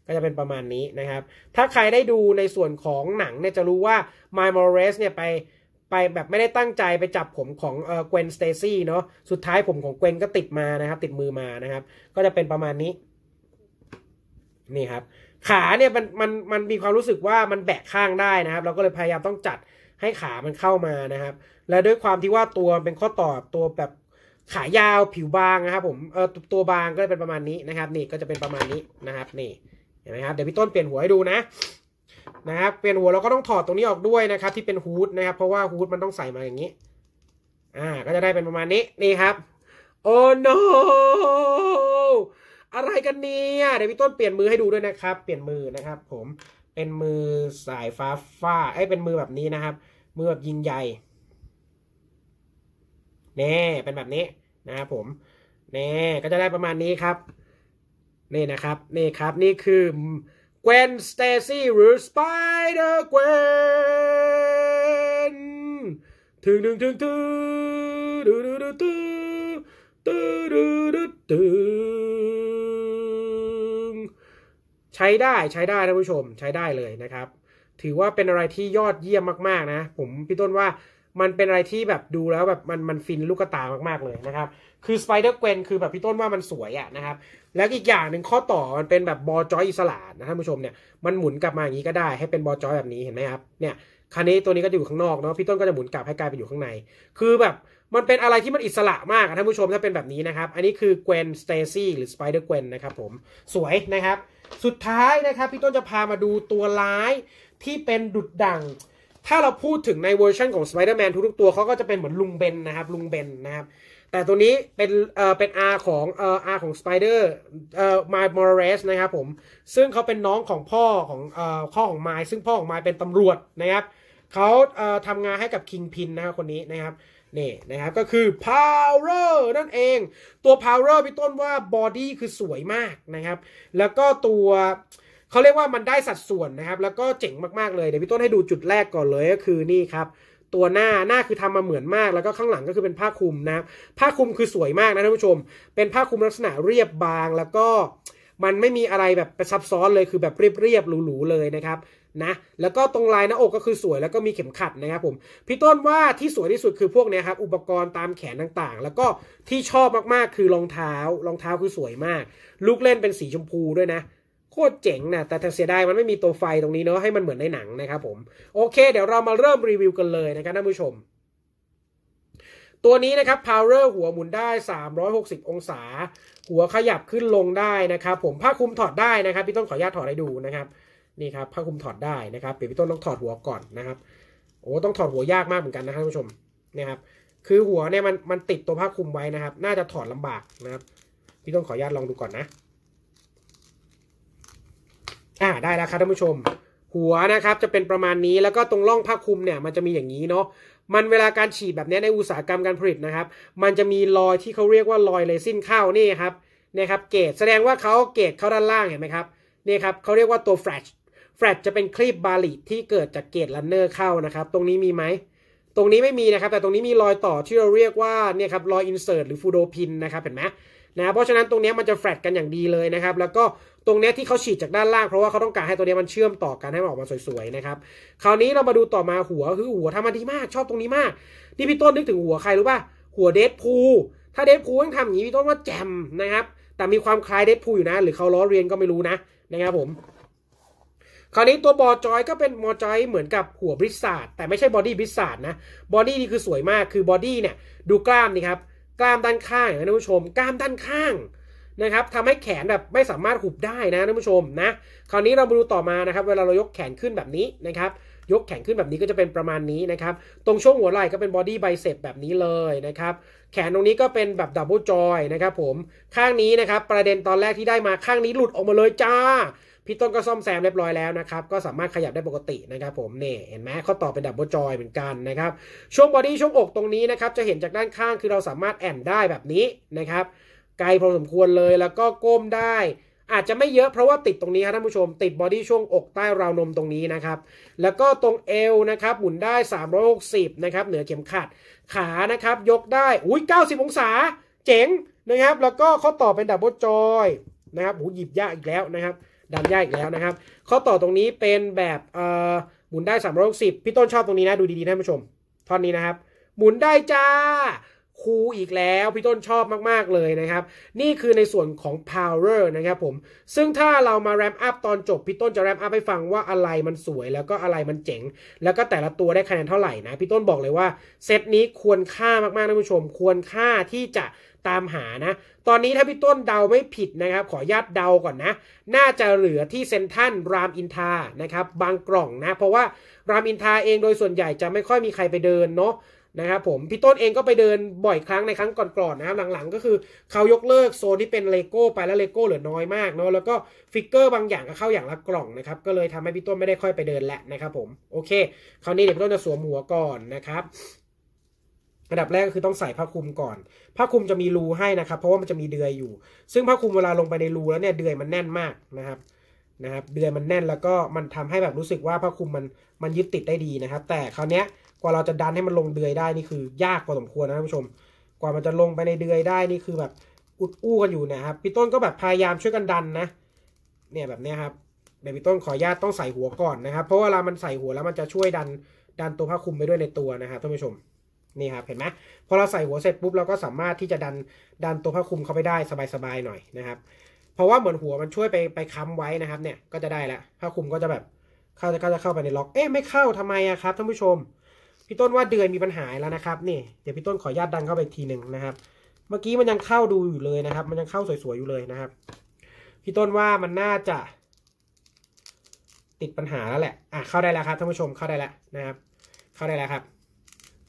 ก็จะเป็นประมาณนี้นะครับ ถ้าใครได้ดูในส่วนของหนังเนี่ยจะรู้ว่า My m o r e s เนี่ยไปไปแบบไม่ได้ตั้งใจไปจับผมของเออเกวนสเตซี่เนาะ สุดท้ายผมของเกวนก็ติดมานะครับ ติดมือมานะครับ ก็จะเป็นประมาณนี้ นี่ครับ ขาเนี่ยมันมันมันมีความรู้สึกว่ามันแบกข้างได้นะครับเราก็เลยพยายามต้องจัดให้ขามันเข้ามานะครับ และด้วยความที่ว่าตัวเป็นข้อต่อตัวแบบขายาวผิวบางนะครับ ผมเออตัวบางก็เป็นประมาณนี้นะครับ นี่ก็จะเป็นประมาณนี้นะครับนี่ห็นไหมครับเดี๋ยวพี่ต้นเปลี่ยนหัวให้ดูนะ นะครับ เปลี่ยนหัวเราก็ต้องถอดตรงนี้ออกด้วยนะครับ ที่เป็นฮูดนะครับเพราะว่าฮูดมันต้องใส่มาอย่างนี้ อ่าก็จะได้เป็นประมาณนี้นี่ครับโอ้ no อะไรกันเนี่ยเดี๋ยวพี่ต้นเปลี่ยนมือให้ดูด้วยนะครับ เปลี่ยนมือนะครับ ผมเป็นมือสายฟ้าฟ้าไอ้เป็นมือแบบนี้นะครับมือแบบยิงใหญ่เน่เป็นแบบนี้นะครับผมเน่ก็จะได้ประมาณนี้ครับนี่นะครับ นี่ครับ นี่คือเกวนสเตซี่หรือสไปเดอร์เกวนถึงถึงถึงถึงดูดูดูดูดูดูดูดูใช้ได้ ใช้ได้ท่านผู้ชมใช้ได้เลยนะครับ ถือว่าเป็นอะไรที่ยอดเยี่ยมมากๆนะ ผมพี่ต้นว่ามันเป็นอะไรที่แบบดูแล้วแบบมันมันฟินลูกตามากๆเลยนะครับ คือสไปเดอร์เกวนคือแบบพี่ต้นว่ามันสวยอะนะครับแล้วอีกอย่างหนึ่งข้อต่อมันเป็นแบบบอจอยอิสระนะท่านผู้ชมเนี่ยมันหมุนกลับมาอย่างนี้ก็ได้ ให้เป็นบอจอยแบบนี้เห็นไหมครับเนี่ยคันนี้ตัวนี้ก็อยู่ข้างนอกเนาะพี่ต้นก็จะหมุนกลับให้กลายไปอยู่ข้างใน คือแบบมันเป็นอะไรที่มันอิสระมากท่านผู้ชมถ้าเป็นแบบนี้นะครับอันนี้คือเกวนสเตซี่หรือสไปเดอร์เกวนนะครับผมสวยนะครับ สุดท้ายนะครับพี่ต้นจะพามาดูตัวร้ายที่เป็นดุดดั่งถ้าเราพูดถึงในเวอร์ชันของสไปเดอร์แมนทุกๆตัวเขาก็จะเป็นเหมือนลุงเบนนะครับลุงเบนนะครับ แต่ตัวนี้เป็นเอ่อเป็นอาของเอ่ออาของสไปเดอร์เอ่อมายมอร์เรสนะครับผมซึ่งเขาเป็นน้องของพ่อของเอ่อพ่อของมายซึ่งพ่อของมายเป็นตำรวจนะครับ เขาเอ่อทำงานให้กับคิงพินนะครับคนนี้นะครับ นี่นะครับก็คือ power นั่นเอง ตัว power พี่ต้นว่าบอดี้คือสวยมากนะครับ แล้วก็ตัวเขาเรียกว่ามันได้สัดส่วนนะครับ แล้วก็เจ๋งมากๆเลยเดี๋ยวพี่ต้นให้ดูจุดแรกก่อนเลยก็คือนี่ครับ ตัวหน้าหน้าคือทำมาเหมือนมากแล้วก็ข้างหลังก็คือเป็นผ้าคลุมนะผ้าคลุมคือสวยมากนะท่านผู้ชม เป็นผ้าคลุมลักษณะเรียบบาง แล้วก็มันไม่มีอะไรแบบซับซ้อนเลยคือแบบเรียบๆหรูๆเลยนะครับนะแล้วก็ตรงลายหน้าอกก็คือสวยแล้วก็มีเข็มขัดนะครับผมพี่ต้นว่าที่สวยที่สุดคือพวกนี้ครับอุปกรณ์ตามแขนต่างๆ แล้วก็ที่ชอบมากๆ คือรองเท้ารองเท้าคือสวยมาก ลูกเล่นเป็นสีชมพูด้วยนะคตรเจ๋งนะแต่เสียดายมันไม่มีตัวไฟตรงนี้เนาะให้มันเหมือนในหนังนะครับผมโอเคเดี๋ยวเรามาเริ่มรีวิวกันเลยนะครับท่านผู้ชม ตัวนี้นะครับพาวเวอร์หัวหมุนได้ 360 องศา หัวขยับขึ้นลงได้นะครับ ผมผ้าคลุมถอดได้นะครับ พี่ต้นขออนุญาตถอดให้ดูนะครับนี่ครับผ้าคลุมถอดได้นะครับเดี๋ยวพี่ต้นต้องถอดหัวก่อนนะครับโอ้ต้องถอดหัวยากมากเหมือนกันนะครับท่านผู้ชมนะครับคือหัวเนี่ยมันมันติดตัวผ้าคลุมไว้นะครับ น่าจะถอดลำบากนะครับพี่ต้นขออนุญาตลองดูก่อนนะอ่าได้แล้วครับท่านผู้ชม หัวนะครับจะเป็นประมาณนี้แล้วก็ตรงร่องผ้าคลุมเนี่ย มันจะมีอย่างนี้เนาะมันเวลาการฉีดแบบนี้ในอุตสาหกรรมการผลิตนะครับ มันจะมีรอยที่เขาเรียกว่ารอยเลซินเข้านี่ครับนะครับเกตแสดงว่าเขาเกตเข้าด้านล่างเห็นไหมครับนี่ครับเขาเรียกว่าตัวแฟลชแฟลชจะเป็นคลีบบาลิที่เกิดจากเกตลันเนอร์เข้านะครับ ตรงนี้มีไหม ตรงนี้ไม่มีนะครับ แต่ตรงนี้มีรอยต่อที่เราเรียกว่าเนี่ยครับรอยอินเสิร์ตหรือฟูโดพินนะครับเห็นไหมนะเพราะฉะนั้นตรงนี้มันจะแฟลตกันอย่างดีเลยนะครับ แล้วก็ตรงนี้ที่เขาฉีดจากด้านล่างเพราะว่าเขาต้องการให้ตัวนี้มันเชื่อมต่อกันให้มันออกมาสวยๆนะครับคราวนี้เรามาดูต่อมาหัวคือหัวทำมาดีมาก ชอบตรงนี้มากนี่พี่ต้นนึกถึงหัวใครรู้ป่ะหัวเดฟพูถ้าเดฟพูต้องทำอย่างนี้พี่ต้นว่าแจมนะครับ แต่มีความคล้ายเดฟพูอยู่นะ หรือเขาล้อเรียนก็ไม่รู้นะนะครับผม คราวนี้ตัวบอจอยก็เป็นบอจอยเหมือนกับหัวบริษัทแต่ไม่ใช่บอดี้บริษัทนะ บอดี้นี่คือสวยมากคือบอดี้เนี่ยดูกล้ามนี่ครับกล้ามด้านข้างนะท่านผู้ชมกล้ามด้านข้างนะครับทำให้แขนแบบไม่สามารถหุบได้นะท่านผู้ชมนะคราวนี้เรามาดูต่อมานะครับ เวลาเรายกแขนขึ้นแบบนี้นะครับยกแขนขึ้นแบบนี้ก็จะเป็นประมาณนี้นะครับ ตรงช่วงหัวไหล่ก็เป็นบอดี้ไบเซปแบบนี้เลยนะครับแขนตรงนี้ก็เป็นแบบดับเบิลจอยนะครับผมข้างนี้นะครับประเด็นตอนแรกที่ได้มาข้างนี้หลุดออกมาเลยจ้าพี่ต้นก็ซ่อมแซมเรียบร้อยแล้วนะครับก็สามารถขยับได้ปกตินะครับ ผมเนี่เห็นไหมข้อต่อเป็นดับเบิลจอยเหมือนกันนะครับช่วงบอดี้ช่วงอกตรงนี้นะครับจะเห็นจากด้านข้างคือเราสามารถแอนได้แบบนี้นะครับไกลพอสมควรเลยแล้วก็ก้มได้ อาจจะไม่เยอะเพราะว่าติดตรงนี้ครับท่านผู้ชม ติดบอดี้ช่วงอก ใต้ ราวนมตรงนี้นะครับ แล้วก็ตรงเอวนะครับ หมุนได้ 360นะครับเหนือเข็มขัดขานะครับ ยกได้อุ้ย90องศาเจ๋งนะครับ แล้วก็ข้อต่อเป็นดับเบิลจอยนะครับ หูหยิบยากอีกแล้วนะครับดันยากอีกแล้วนะครับ ข้อต่อตรงนี้เป็นแบบเอ่อหมุนได้360พี่ต้นชอบตรงนี้นะดูดีๆท่านผู้ชมท่อนนี้นะครับ หมุนได้จ้าคูอีกแล้วพี่ต้นชอบมากๆเลยนะครับ นี่คือในส่วนของ power นะครับผม ซึ่งถ้าเรามาแรมอัพตอนจบพี่ต้นจะแรมอัพให้ฟังว่าอะไรมันสวยแล้วก็อะไรมันเจ๋งแล้วก็แต่ละตัวได้คะแนนเท่าไหร่นะพี่ต้นบอกเลยว่าเซตนี้ควรค่ามากๆนะผู้ชมควรค่าที่จะตามหานะ ตอนนี้ถ้าพี่ต้นเดาไม่ผิดนะครับ ขอญาตเดาก่อนนะ น่าจะเหลือที่เซนทันรามอินทานะครับบางกล่องนะ เพราะว่ารามอินทาเองโดยส่วนใหญ่จะไม่ค่อยมีใครไปเดินเนาะนะครับผมพี่ต้นเองก็ไปเดินบ่อยครั้งในครั้งก่อนๆนะครับหลัง ๆ ก็คือ เขายกเลิกโซนที่เป็นเลโก้ไปแล้วเลโก้เหลือน้อยมากเนาะแล้วก็ฟิกเกอร์บางอย่างก็เข้าอย่างละกล่องนะครับ ก็เลยทำให้พี่ต้นไม่ได้ค่อยไปเดินแหละนะครับ ผมโอเคคราวนี้เดี๋ยวพี่ต้นจะสวมหัวก่อนนะครับอันดับแรกก็คือต้องใส่ผ้าคลุมก่อนผ้าคลุมจะมีรูให้นะครับ เพราะว่ามันจะมีเดือยอยู่ ซึ่งผ้าคลุมเวลาลงไปในรูแล้วเนี่ยเดือยมันแน่นมากนะครับนะครับเดือยมันแน่นแล้วก็มันทำให้แบบรู้สึกว่าผ้าคลุมมันมันยึดติดได้ดีนะครับ แต่คราวเนี้ยกว่าเราจะดันให้มันลงเดือยได้นี่คือยากพอสมควรนะท่านผู้ชม กว่ามันจะลงไปในเดือยได้นี่คือแบบอุดอู้กันอยู่นะครับ พี่ต้นก็แบบพยายามช่วยกันดันนะ เนี่ยแบบนี้ครับเดี๋ยวพี่ต้นขออนุญาตต้องใส่หัวก่อนนะครับ เพราะเว่ามันใส่หัวแล้วมันจะช่วยดัน ดันตัวผ้าคลุมไปด้วยในตัวนะครับท่านผู้ชม นี่ครับเห็นไหมพอเราใส่หัวเสร็จปุ๊บเราก็สามารถที่จะดันดันตัวผ้าคลุมเข้าไปได้สบายๆหน่อยนะครับ เพราะว่าเหมือนหัวมันช่วยไปไปค้ำไว้นะครับเนี่ยก็จะได้ละผ้าคลุมก็จะแบบเข้าจะเข้าจะเข้าไปในล็อก เอ๊ะไม่เข้าทำไมอะครับท่านผู้ชมพี่ต้นว่าเดือนมีปัญหาแล้วนะครับนี่เดี๋ยวพี่ต้นขออนุญาตดันเข้าไปทีหนึ่งนะครับ เมื่อกี้มันยังเข้าดูอยู่เลยนะครับ มันยังเข้าสวยๆอยู่เลยนะครับพี่ต้นว่ามันน่าจะติดปัญหาแล้วแหละอ่ะเข้าได้แล้วครับท่านผู้ชมเข้าได้แล้วนะครับ เข้าได้แล้วครับ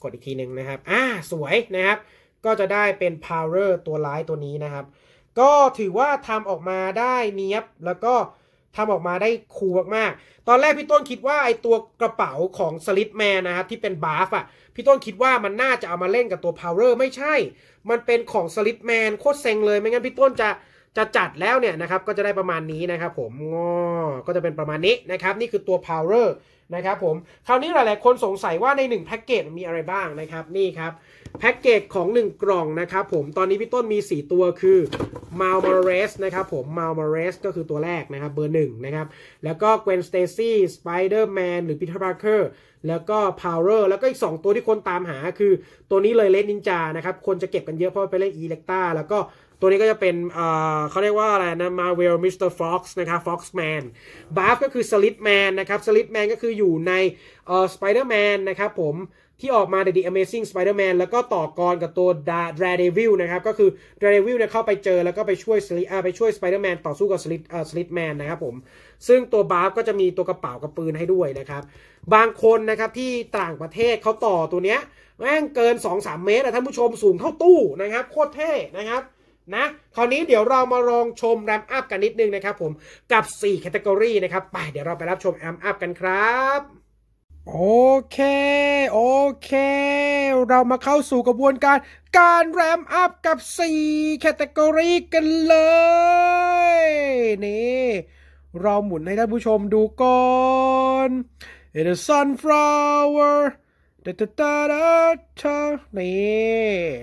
กดอีกทีหนึ่งนะครับอ่าสวยนะครับก็จะได้เป็น power ตัวร้ายตัวนี้นะครับ ก็ถือว่าทำออกมาได้เนี้ยบแล้วก็ทำออกมาได้คูลมากๆ ตอนแรกพี่ต้นคิดว่าไอตัวกระเป๋าของสลิปแมนนะครับที่เป็นบาฟอะพี่ต้นคิดว่ามันน่าจะเอามาเล่นกับตัวพาวเวอร์ไม่ใช่ มันเป็นของสลิปแมนโคตรเซ็งเลย ไม่งั้นพี่ต้นจะจะจัดแล้วเนี่ยนะครับ ก็จะได้ประมาณนี้นะครับ ผมงอก็จะเป็นประมาณนี้นะครับ นี่คือตัวพาวเวอร์นะครับผม คราวนี้หลาย ๆคนสงสัยว่าใน1แพ็กเกจมีอะไรบ้างนะครับ นี่ครับแพ็กเกจของ 1กล่องนะครับผมตอนนี้พี่ต้นมี 4 ตัวคือมาลมาเรสนะครับผมมาลมาเรสก็คือตัวแรกนะครับเบอร์หนึ่งนะครับ แล้วก็เกวนสเตซี่สไปเดอร์แมนหรือพีทอร์พาร์เกอร์แล้วก็พาวเวอร์แล้วก็อีก 2 ตัวที่คนตามหา คือตัวนี้เลยเลนนินจานะครับ คนจะเก็บกันเยอะเพราะไปเล่นอีเล็กตาแล้วก็ตัวนี้ก็จะเป็นเขาเรียกว่าอะไรนะมาเวลมิสเตอร์ฟ็อกซ์นะครับฟ็อกซ์แมนบาฟก็คือสลิดแมนนะครับสลิดแมนก็คืออยู่ในสไปเดอร์แมนนะครับผมที่ออกมาใน The Amazing Spider-Man แล้วก็ต่อกรกับตัว Daredevil นะครับ ก็คือ Daredevil เนี่ยเข้าไปเจอแล้วก็ไปช่วยสลิไปช่วย Spider-Man ต่อสู้กับสลิปสลิปแมนนะครับผม ซึ่งตัวบาร์ฟก็จะมีตัวกระเป๋ากับปืนให้ด้วยนะครับ บางคนนะครับที่ต่างประเทศเขาต่อตัวเนี้ยแม่งเกิน 2-3 เมตรนะท่านผู้ชมสูงเท่าตู้นะครับ โคตรเท่นะครับนะ คราวนี้เดี๋ยวเรามาลองชมแรมอัพกันนิดนึงนะครับผมกับ 4 แคตตากรีนะครับ ไป เดี๋ยวเราไปรับชมแรมอัพกันครับโอเค โอเค เรามาเข้าสู่กระบวนการการ แรมอัพกับ 4 แคตตากรีกันเลย นี่ เราหมุนให้ท่านผู้ชมดูก่อน In The sunflower ตาตาตนี่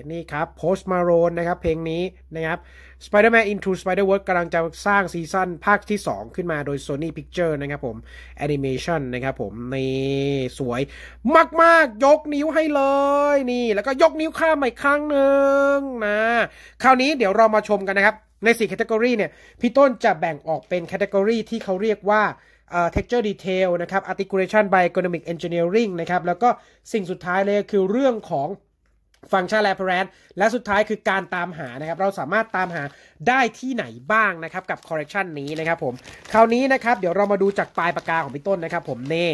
นี่ครับ โพสต์มาโรนนะครับเพลงนี้นะครับ Spider-Man Into Spider-Verse กำลังจะสร้างซีซั่นภาคที่ 2 ขึ้นมาโดย Sony Picture นะครับผม Animation นะครับผมนี่สวยมากๆ ยกนิ้วให้เลยนี่แล้วก็ยกนิ้วข้ามอีกครั้งหนึ่งนะคราวนี้เดี๋ยวเรามาชมกันนะครับ ใน 4 category เนี่ย พี่ต้นจะแบ่งออกเป็น category ที่เขาเรียกว่า texture detail นะครับ articulation by economic engineering นะครับ แล้วก็สิ่งสุดท้ายเลยคือเรื่องของฟังก์ชันแลปแร์และสุดท้ายคือการตามหานะครับ เราสามารถตามหาได้ที่ไหนบ้างนะครับ กับคอร์เรคชันนี้นะครับผม คราวนี้นะครับเดี๋ยวเรามาดูจากปลายปากกาของพี่ต้นนะครับผมเน่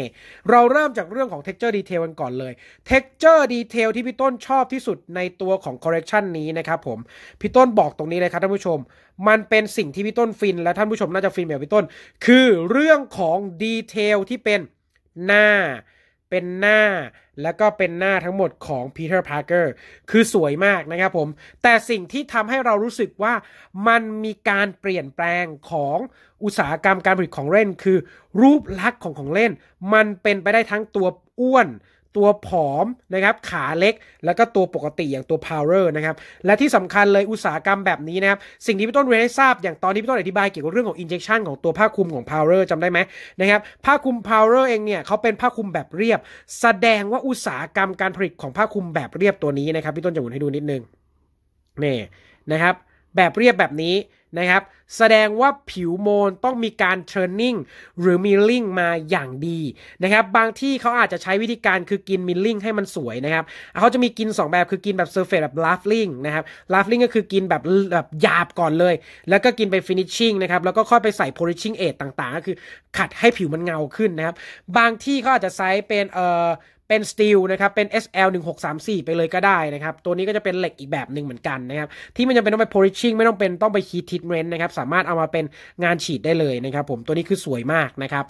เราเริ่มจากเรื่องของ texture detail กันก่อนเลย texture detail ที่พี่ต้นชอบที่สุดในตัวของคอร์เรคชันนี้นะครับผมพี่ต้นบอกตรงนี้เลยครับท่านผู้ชม มันเป็นสิ่งที่พี่ต้นฟินและท่านผู้ชมน่าจะฟินแบบพี่ต้น คือเรื่องของดีเทลที่เป็นหน้าเป็นหน้าแล้วก็เป็นหน้าทั้งหมดของพีเตอร์พาร์เกอร์คือสวยมากนะครับผม แต่สิ่งที่ทำให้เรารู้สึกว่า มันมีการเปลี่ยนแปลงของอุตสาหกรรมการผลิตของเล่นคือ รูปลักษณ์ของของเล่น มันเป็นไปได้ทั้งตัวอ้วนตัวผอมนะครับขาเล็ก แล้วก็ตัวปกติอย่างตัว power นะครับ และที่สำคัญเลยอุตสาหกรรมแบบนี้นะครับสิ่งที่พี่ต้นเรียนให้ทราบอย่างตอนที่พี่ต้นอธิบายเกี่ยวกับเรื่องของ injection ของตัวผ้าคลุมของ power จำได้ไหมนะครับผ้าคลุม power เองเนี่ยเขาเป็นผ้าคลุมแบบเรียบ แสดงว่าอุตสาหกรรมการผลิตของผ้าคลุมแบบเรียบตัวนี้นะครับพี่ต้นจะหมุนให้ดูนิดนึงนี่นะครับ แบบเรียบแบบนี้นะครับแสดงว่าผิวโมนต้องมีการเทรนนิ่งหรือมิลลิ่งมาอย่างดีนะครับ บางที่เขาอาจจะใช้วิธีการคือกินมิลลิ่งให้มันสวยนะครับเขาจะมีกิน 2 แบบคือกินแบบเซอร์เฟซแบบลาฟลิงนะครับลาฟลิงก็คือกินแบบแบบหยาบก่อนเลย แล้วก็กินไปฟินิชชิ่งนะครับแล้วก็ค่อยไปใส่โพลิชชิ่งเอทต่าง ๆ ก็คือขัดให้ผิวมันเงาขึ้นนะครับ บางที่เขาอาจจะใช้เป็นเอ่อเป็นสตีลนะครับเป็น SL 1634ไปเลยก็ได้นะครับตัวนี้ก็จะเป็นเหล็กอีกแบบหนึ่งเหมือนกันนะครับที่มันจะเป็นต้องไปโพลิชชิ่งไม่ต้องเป็นต้องไปคีททิทเรนนะครับสามารถเอามาเป็นงานฉีดได้เลยนะครับผมตัวนี้คือสวยมากนะครับ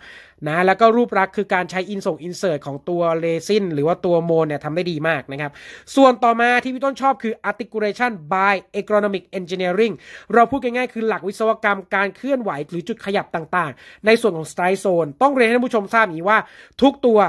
นะแล้วก็รูปรักษ์คือการใช้อินส่งอินเสิร์ตของตัวเรซินหรือว่าตัวโมนเนี่ยทำได้ดีมากนะครับส่วนต่อมาที่พี่ต้นชอบคือ articulation by e g o n o m i c engineering เราพูดง่ายๆ คือหลักวิศวกรรมการเคลื่อนไหว หรือจุดขยับต่างๆในส่วนของสไตล์โซนต้องเรียนให้ผู้ชมทราบอนีกว่า ทุกตัว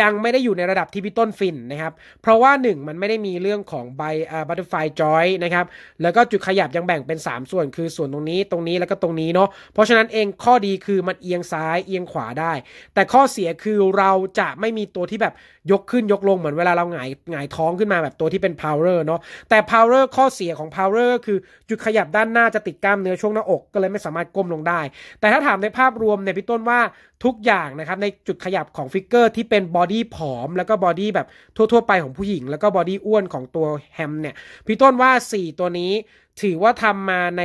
ยังไม่ได้อยู่ในระดับที่พี่ต้นฟินนะครับ เพราะว่า1มันไม่ได้มีเรื่องของใบบัตเตอร์ไฟจอยนะครับ แล้วก็จุดขยับยังแบ่งเป็น 3 ส่วนคือส่วนตรงนี้ตรงนี้แล้วก็ตรงนี้เนาะ เพราะฉะนั้นเองข้อดีคือมันเอียงซ้ายเอียงขวาได้ แต่ข้อเสียคือเราจะไม่มีตัวที่แบบยกขึ้นยกลงเหมือนเวลาเราหงายหงายท้องขึ้นมาแบบตัวที่เป็น power เนาะแต่ power ข้อเสียของ power ก็คือจุดขยับด้านหน้าจะติดกล้ามเนื้อช่วงหน้าอกก็เลยไม่สามารถก้มลงได้ แต่ถ้าถามในภาพรวมเนี่ยพี่ต้นว่าทุกอย่างนะครับในจุดขยับของฟิกเกอร์ ที่เป็นบอดี้ผอม แล้วก็บอดี้แบบทั่วๆ ไปของผู้หญิง แล้วก็บอดี้อ้วนของตัวแฮมเนี่ยพี่ต้นว่า4ตัวนี้ถือว่าทำมาใน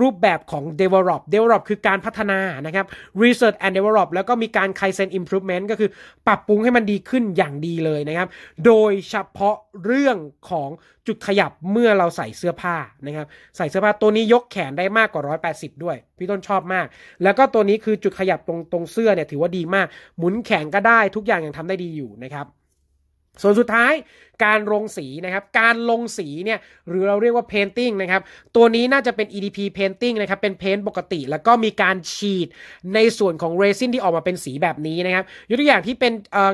รูปแบบของ develop develop คือการพัฒนานะครับ research and develop แล้วก็มีการ kaizen improvement ก็คือปรับปรุงให้มันดีขึ้นอย่างดีเลยนะครับ โดยเฉพาะเรื่องของจุดขยับเมื่อเราใส่เสื้อผ้านะครับ ใส่เสื้อผ้าตัวนี้ยกแขนได้มากกว่า 180 ด้วย พี่ต้นชอบมาก แล้วก็ตัวนี้คือจุดขยับตรงตรงเสื้อเนี่ยถือว่าดีมาก หมุนแขนก็ได้ทุกอย่างยังทำได้ดีอยู่นะครับส่วนสุดท้ายการลงสีนะครับ การลงสีเนี่ยหรือเราเรียกว่า painting นะครับตัวนี้น่าจะเป็น EDP painting นะครับเป็นเพนต์ปกติ แล้วก็มีการฉีดในส่วนของเรซินที่ออกมาเป็นสีแบบนี้นะครับยกตัวอย่างที่เป็น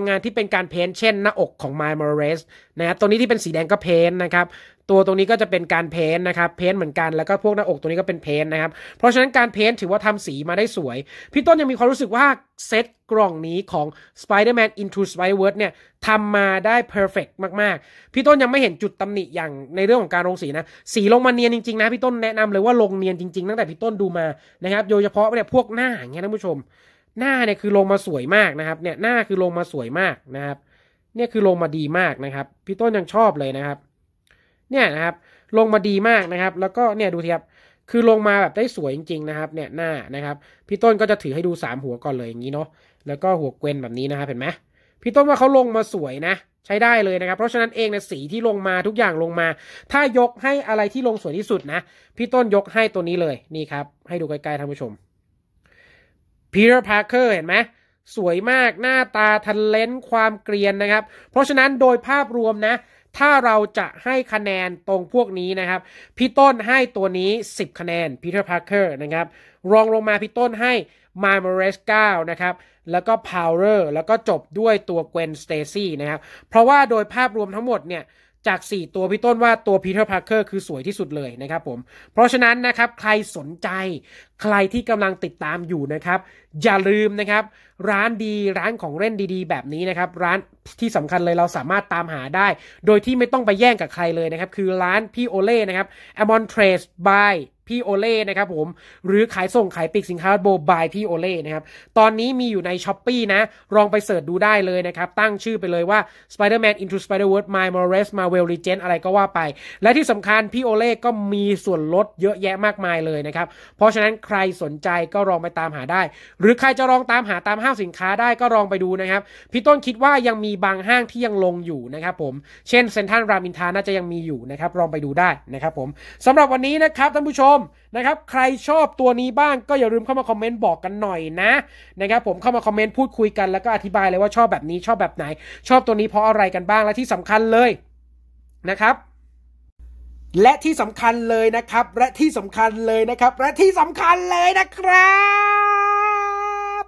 งานที่เป็นการเพนต์เช่นหน้าอกของ My m o r e s นะตัวนี้ที่เป็นสีแดงก็เพนต์นะครับตัวตรงนี้ก็จะเป็นการเพ้นนะครับ เพ้นเหมือนกัน แล้วก็พวกหน้าอกตรงนี้ก็เป็นเพ้นนะครับ เพราะฉะนั้นการเพ้นถือว่าทำสีมาได้สวย พี่ต้นยังมีความรู้สึกว่า เซตกล่องนี้ของ Spider-Man Into Spider-Verse เนี่ยทำมาได้ perfect มาก ๆ พี่ต้นยังไม่เห็นจุดตำหนิอย่างในเรื่องของการลงสีนะ สีลงมาเนียนจริง ๆ นะพี่ต้นแนะนำเลยว่าลงเนียนจริงๆตั้งแต่พี่ต้นดูมานะครับ โดยเฉพาะเนี่ยพวกหน้าอย่างเงี้ยท่านผู้ชม หน้าเนี่ยคือลงมาสวยมากนะครับ เนี่ยหน้าคือลงมาสวยมากนะครับ เนี่ยคือลงมาดีมากนะครับ พี่ต้นยังชอบเลยนะครับเนี่ยนะครับลงมาดีมากนะครับ แล้วก็เนี่ยดูทีับคือลงมาแบบได้สวยจริงๆนะครับ เนี่ยหน้านะครับพี่ต้นก็จะถือให้ดู3หัวก่อนเลยอย่างนี้เนาะแล้วก็หัวเกวนแบบนี้นะครับเห็นไหมพี่ต้นว่าเขาลงมาสวยนะใช้ได้เลยนะครับ เพราะฉะนั้นเองนะสีที่ลงมาทุกอย่างลงมา ถ้ายกให้อะไรที่ลงสวยที่สุดนะพี่ต้นยกให้ตัวนี้เลยนี่ครับ ให้ดูใกล้ๆท่านผู้ชม Peter Parker เห็นไหมสวยมาก หน้าตาทันเลนความเกรียนนะครับ เพราะฉะนั้นโดยภาพรวมนะถ้าเราจะให้คะแนนตรงพวกนี้นะครับ พี่ต้นให้ตัวนี้ 10 คะแนนพีเอร์พาร์เกอร์นะครับ รองลงมาพี่ต้นให้มามอร์เรส9นะครับ แล้วก็พาวเวอร์แล้วก็จบด้วยตัวเกวนสเตซี่นะครับ เพราะว่าโดยภาพรวมทั้งหมดเนี่ยจาก 4 ตัวพี่ต้นว่าตัวพีเทอร์พาร์เกอร์คือสวยที่สุดเลยนะครับผม เพราะฉะนั้นนะครับใครสนใจใครที่กำลังติดตามอยู่นะครับ อย่าลืมนะครับ ร้านดีร้านของเล่นดีๆแบบนี้นะครับ ร้านที่สำคัญเลยเราสามารถตามหาได้ โดยที่ไม่ต้องไปแย่งกับใครเลยนะครับ คือร้านพี่โอเล่นะครับ a m o n t r a c e by พี่โอเล่นะครับผม หรือขายส่งขายปีกสินค้าโบบายพี่โอเล่นะครับ ตอนนี้มีอยู่ในช้อปปีนะลองไปเสิร์ชดูได้เลยนะครับ ตั้งชื่อไปเลยว่า Spider-Man Into s p i d e r w o r d m y Morales Marvel l e g e n d อะไรก็ว่าไป และที่สำคัญพี่โอเล่ก็มีส่วนลดเยอะแยะมากมายเลยนะครับ เพราะฉะนั้นใครสนใจก็ลองไปตามหาได้ หรือใครจะลองตามหาตามห้างสินค้าได้ก็ลองไปดูนะครับพี่ต้นคิดว่ายังมีบางห้างที่ยังลงอยู่นะครับผม เช่นเซนทัลรามินทาน่าจะยังมีอยู่นะครับลองไปดูได้นะครับผมสำหรับวันนี้นะครับท่านผู้ชมมนะครับใครชอบตัวนี้บ้างก็อย่าลืมเข้ามาคอมเมนต์บอกกันหน่อยนะนะครับผมเข้ามาคอมเมนต์พูดคุยกันแล้วก็อธิบายเลยว่าชอบแบบนี้ชอบแบบไหน ชอบตัวนี้เพราะอะไรกันบ้างและที่สำคัญเลยนะครับ และที่สำคัญเลยนะครับ และที่สำคัญเลยนะครับและที่สำคัญเลยนะครับ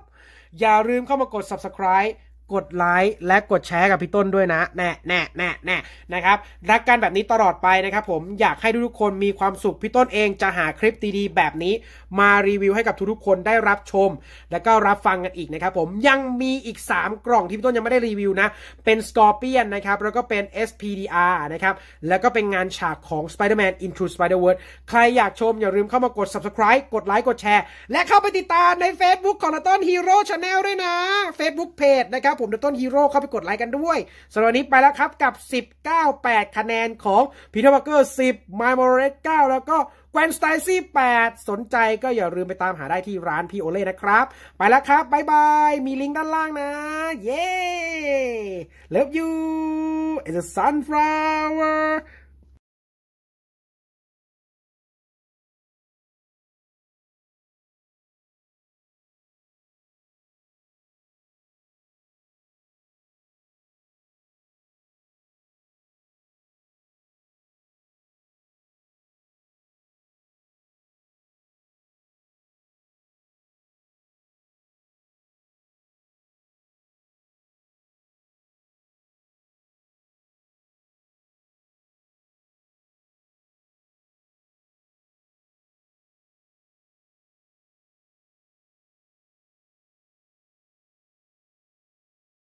อย่าลืมเข้ามากด subscribe กดไลค์และกดแชร์กับพี่ต้นด้วยนะ แน่แน่แน่แน่นะครับ รักกันแบบนี้ตลอดไปนะครับผมอยากให้ทุกๆคนมีความสุขพี่ต้นเองจะหาคลิปดีๆแบบนี้มารีวิวให้กับทุกๆคนได้รับชม และก็รับฟังกันอีกนะครับผมยังมีอีก 3 กล่องที่พี่ต้นยังไม่ได้รีวิวนะ เป็นสกอร์เปียนนะครับแล้วก็เป็น SPDR นะครับแล้วก็เป็นงานฉากของ Spider-Man Into Spider-Verse ใครอยากชมอย่าลืมเข้ามากด subscribe กดไลค์กดแชร์ และเข้าไปติดตามใน Facebook ของต้นฮีโร่ชาแนลด้วยนะ Facebook Page นะครับผมเดอะต้นฮีโร่เข้าไปกดไลค์กันด้วย สำหรับวันนี้ไปแล้วครับกับ 19 8 คะแนนของพีเทอร์บัคเกอร์ 10มายมอร์เรส9แล้วก็แกวนสไตซี่ 8 สนใจก็อย่าลืมไปตามหาได้ที่ร้านพี่โอเล่นะครับ ไปแล้วครับบายบาย มีลิงก์ด้านล่างนะ เย้ Love you i ซ s a sunflower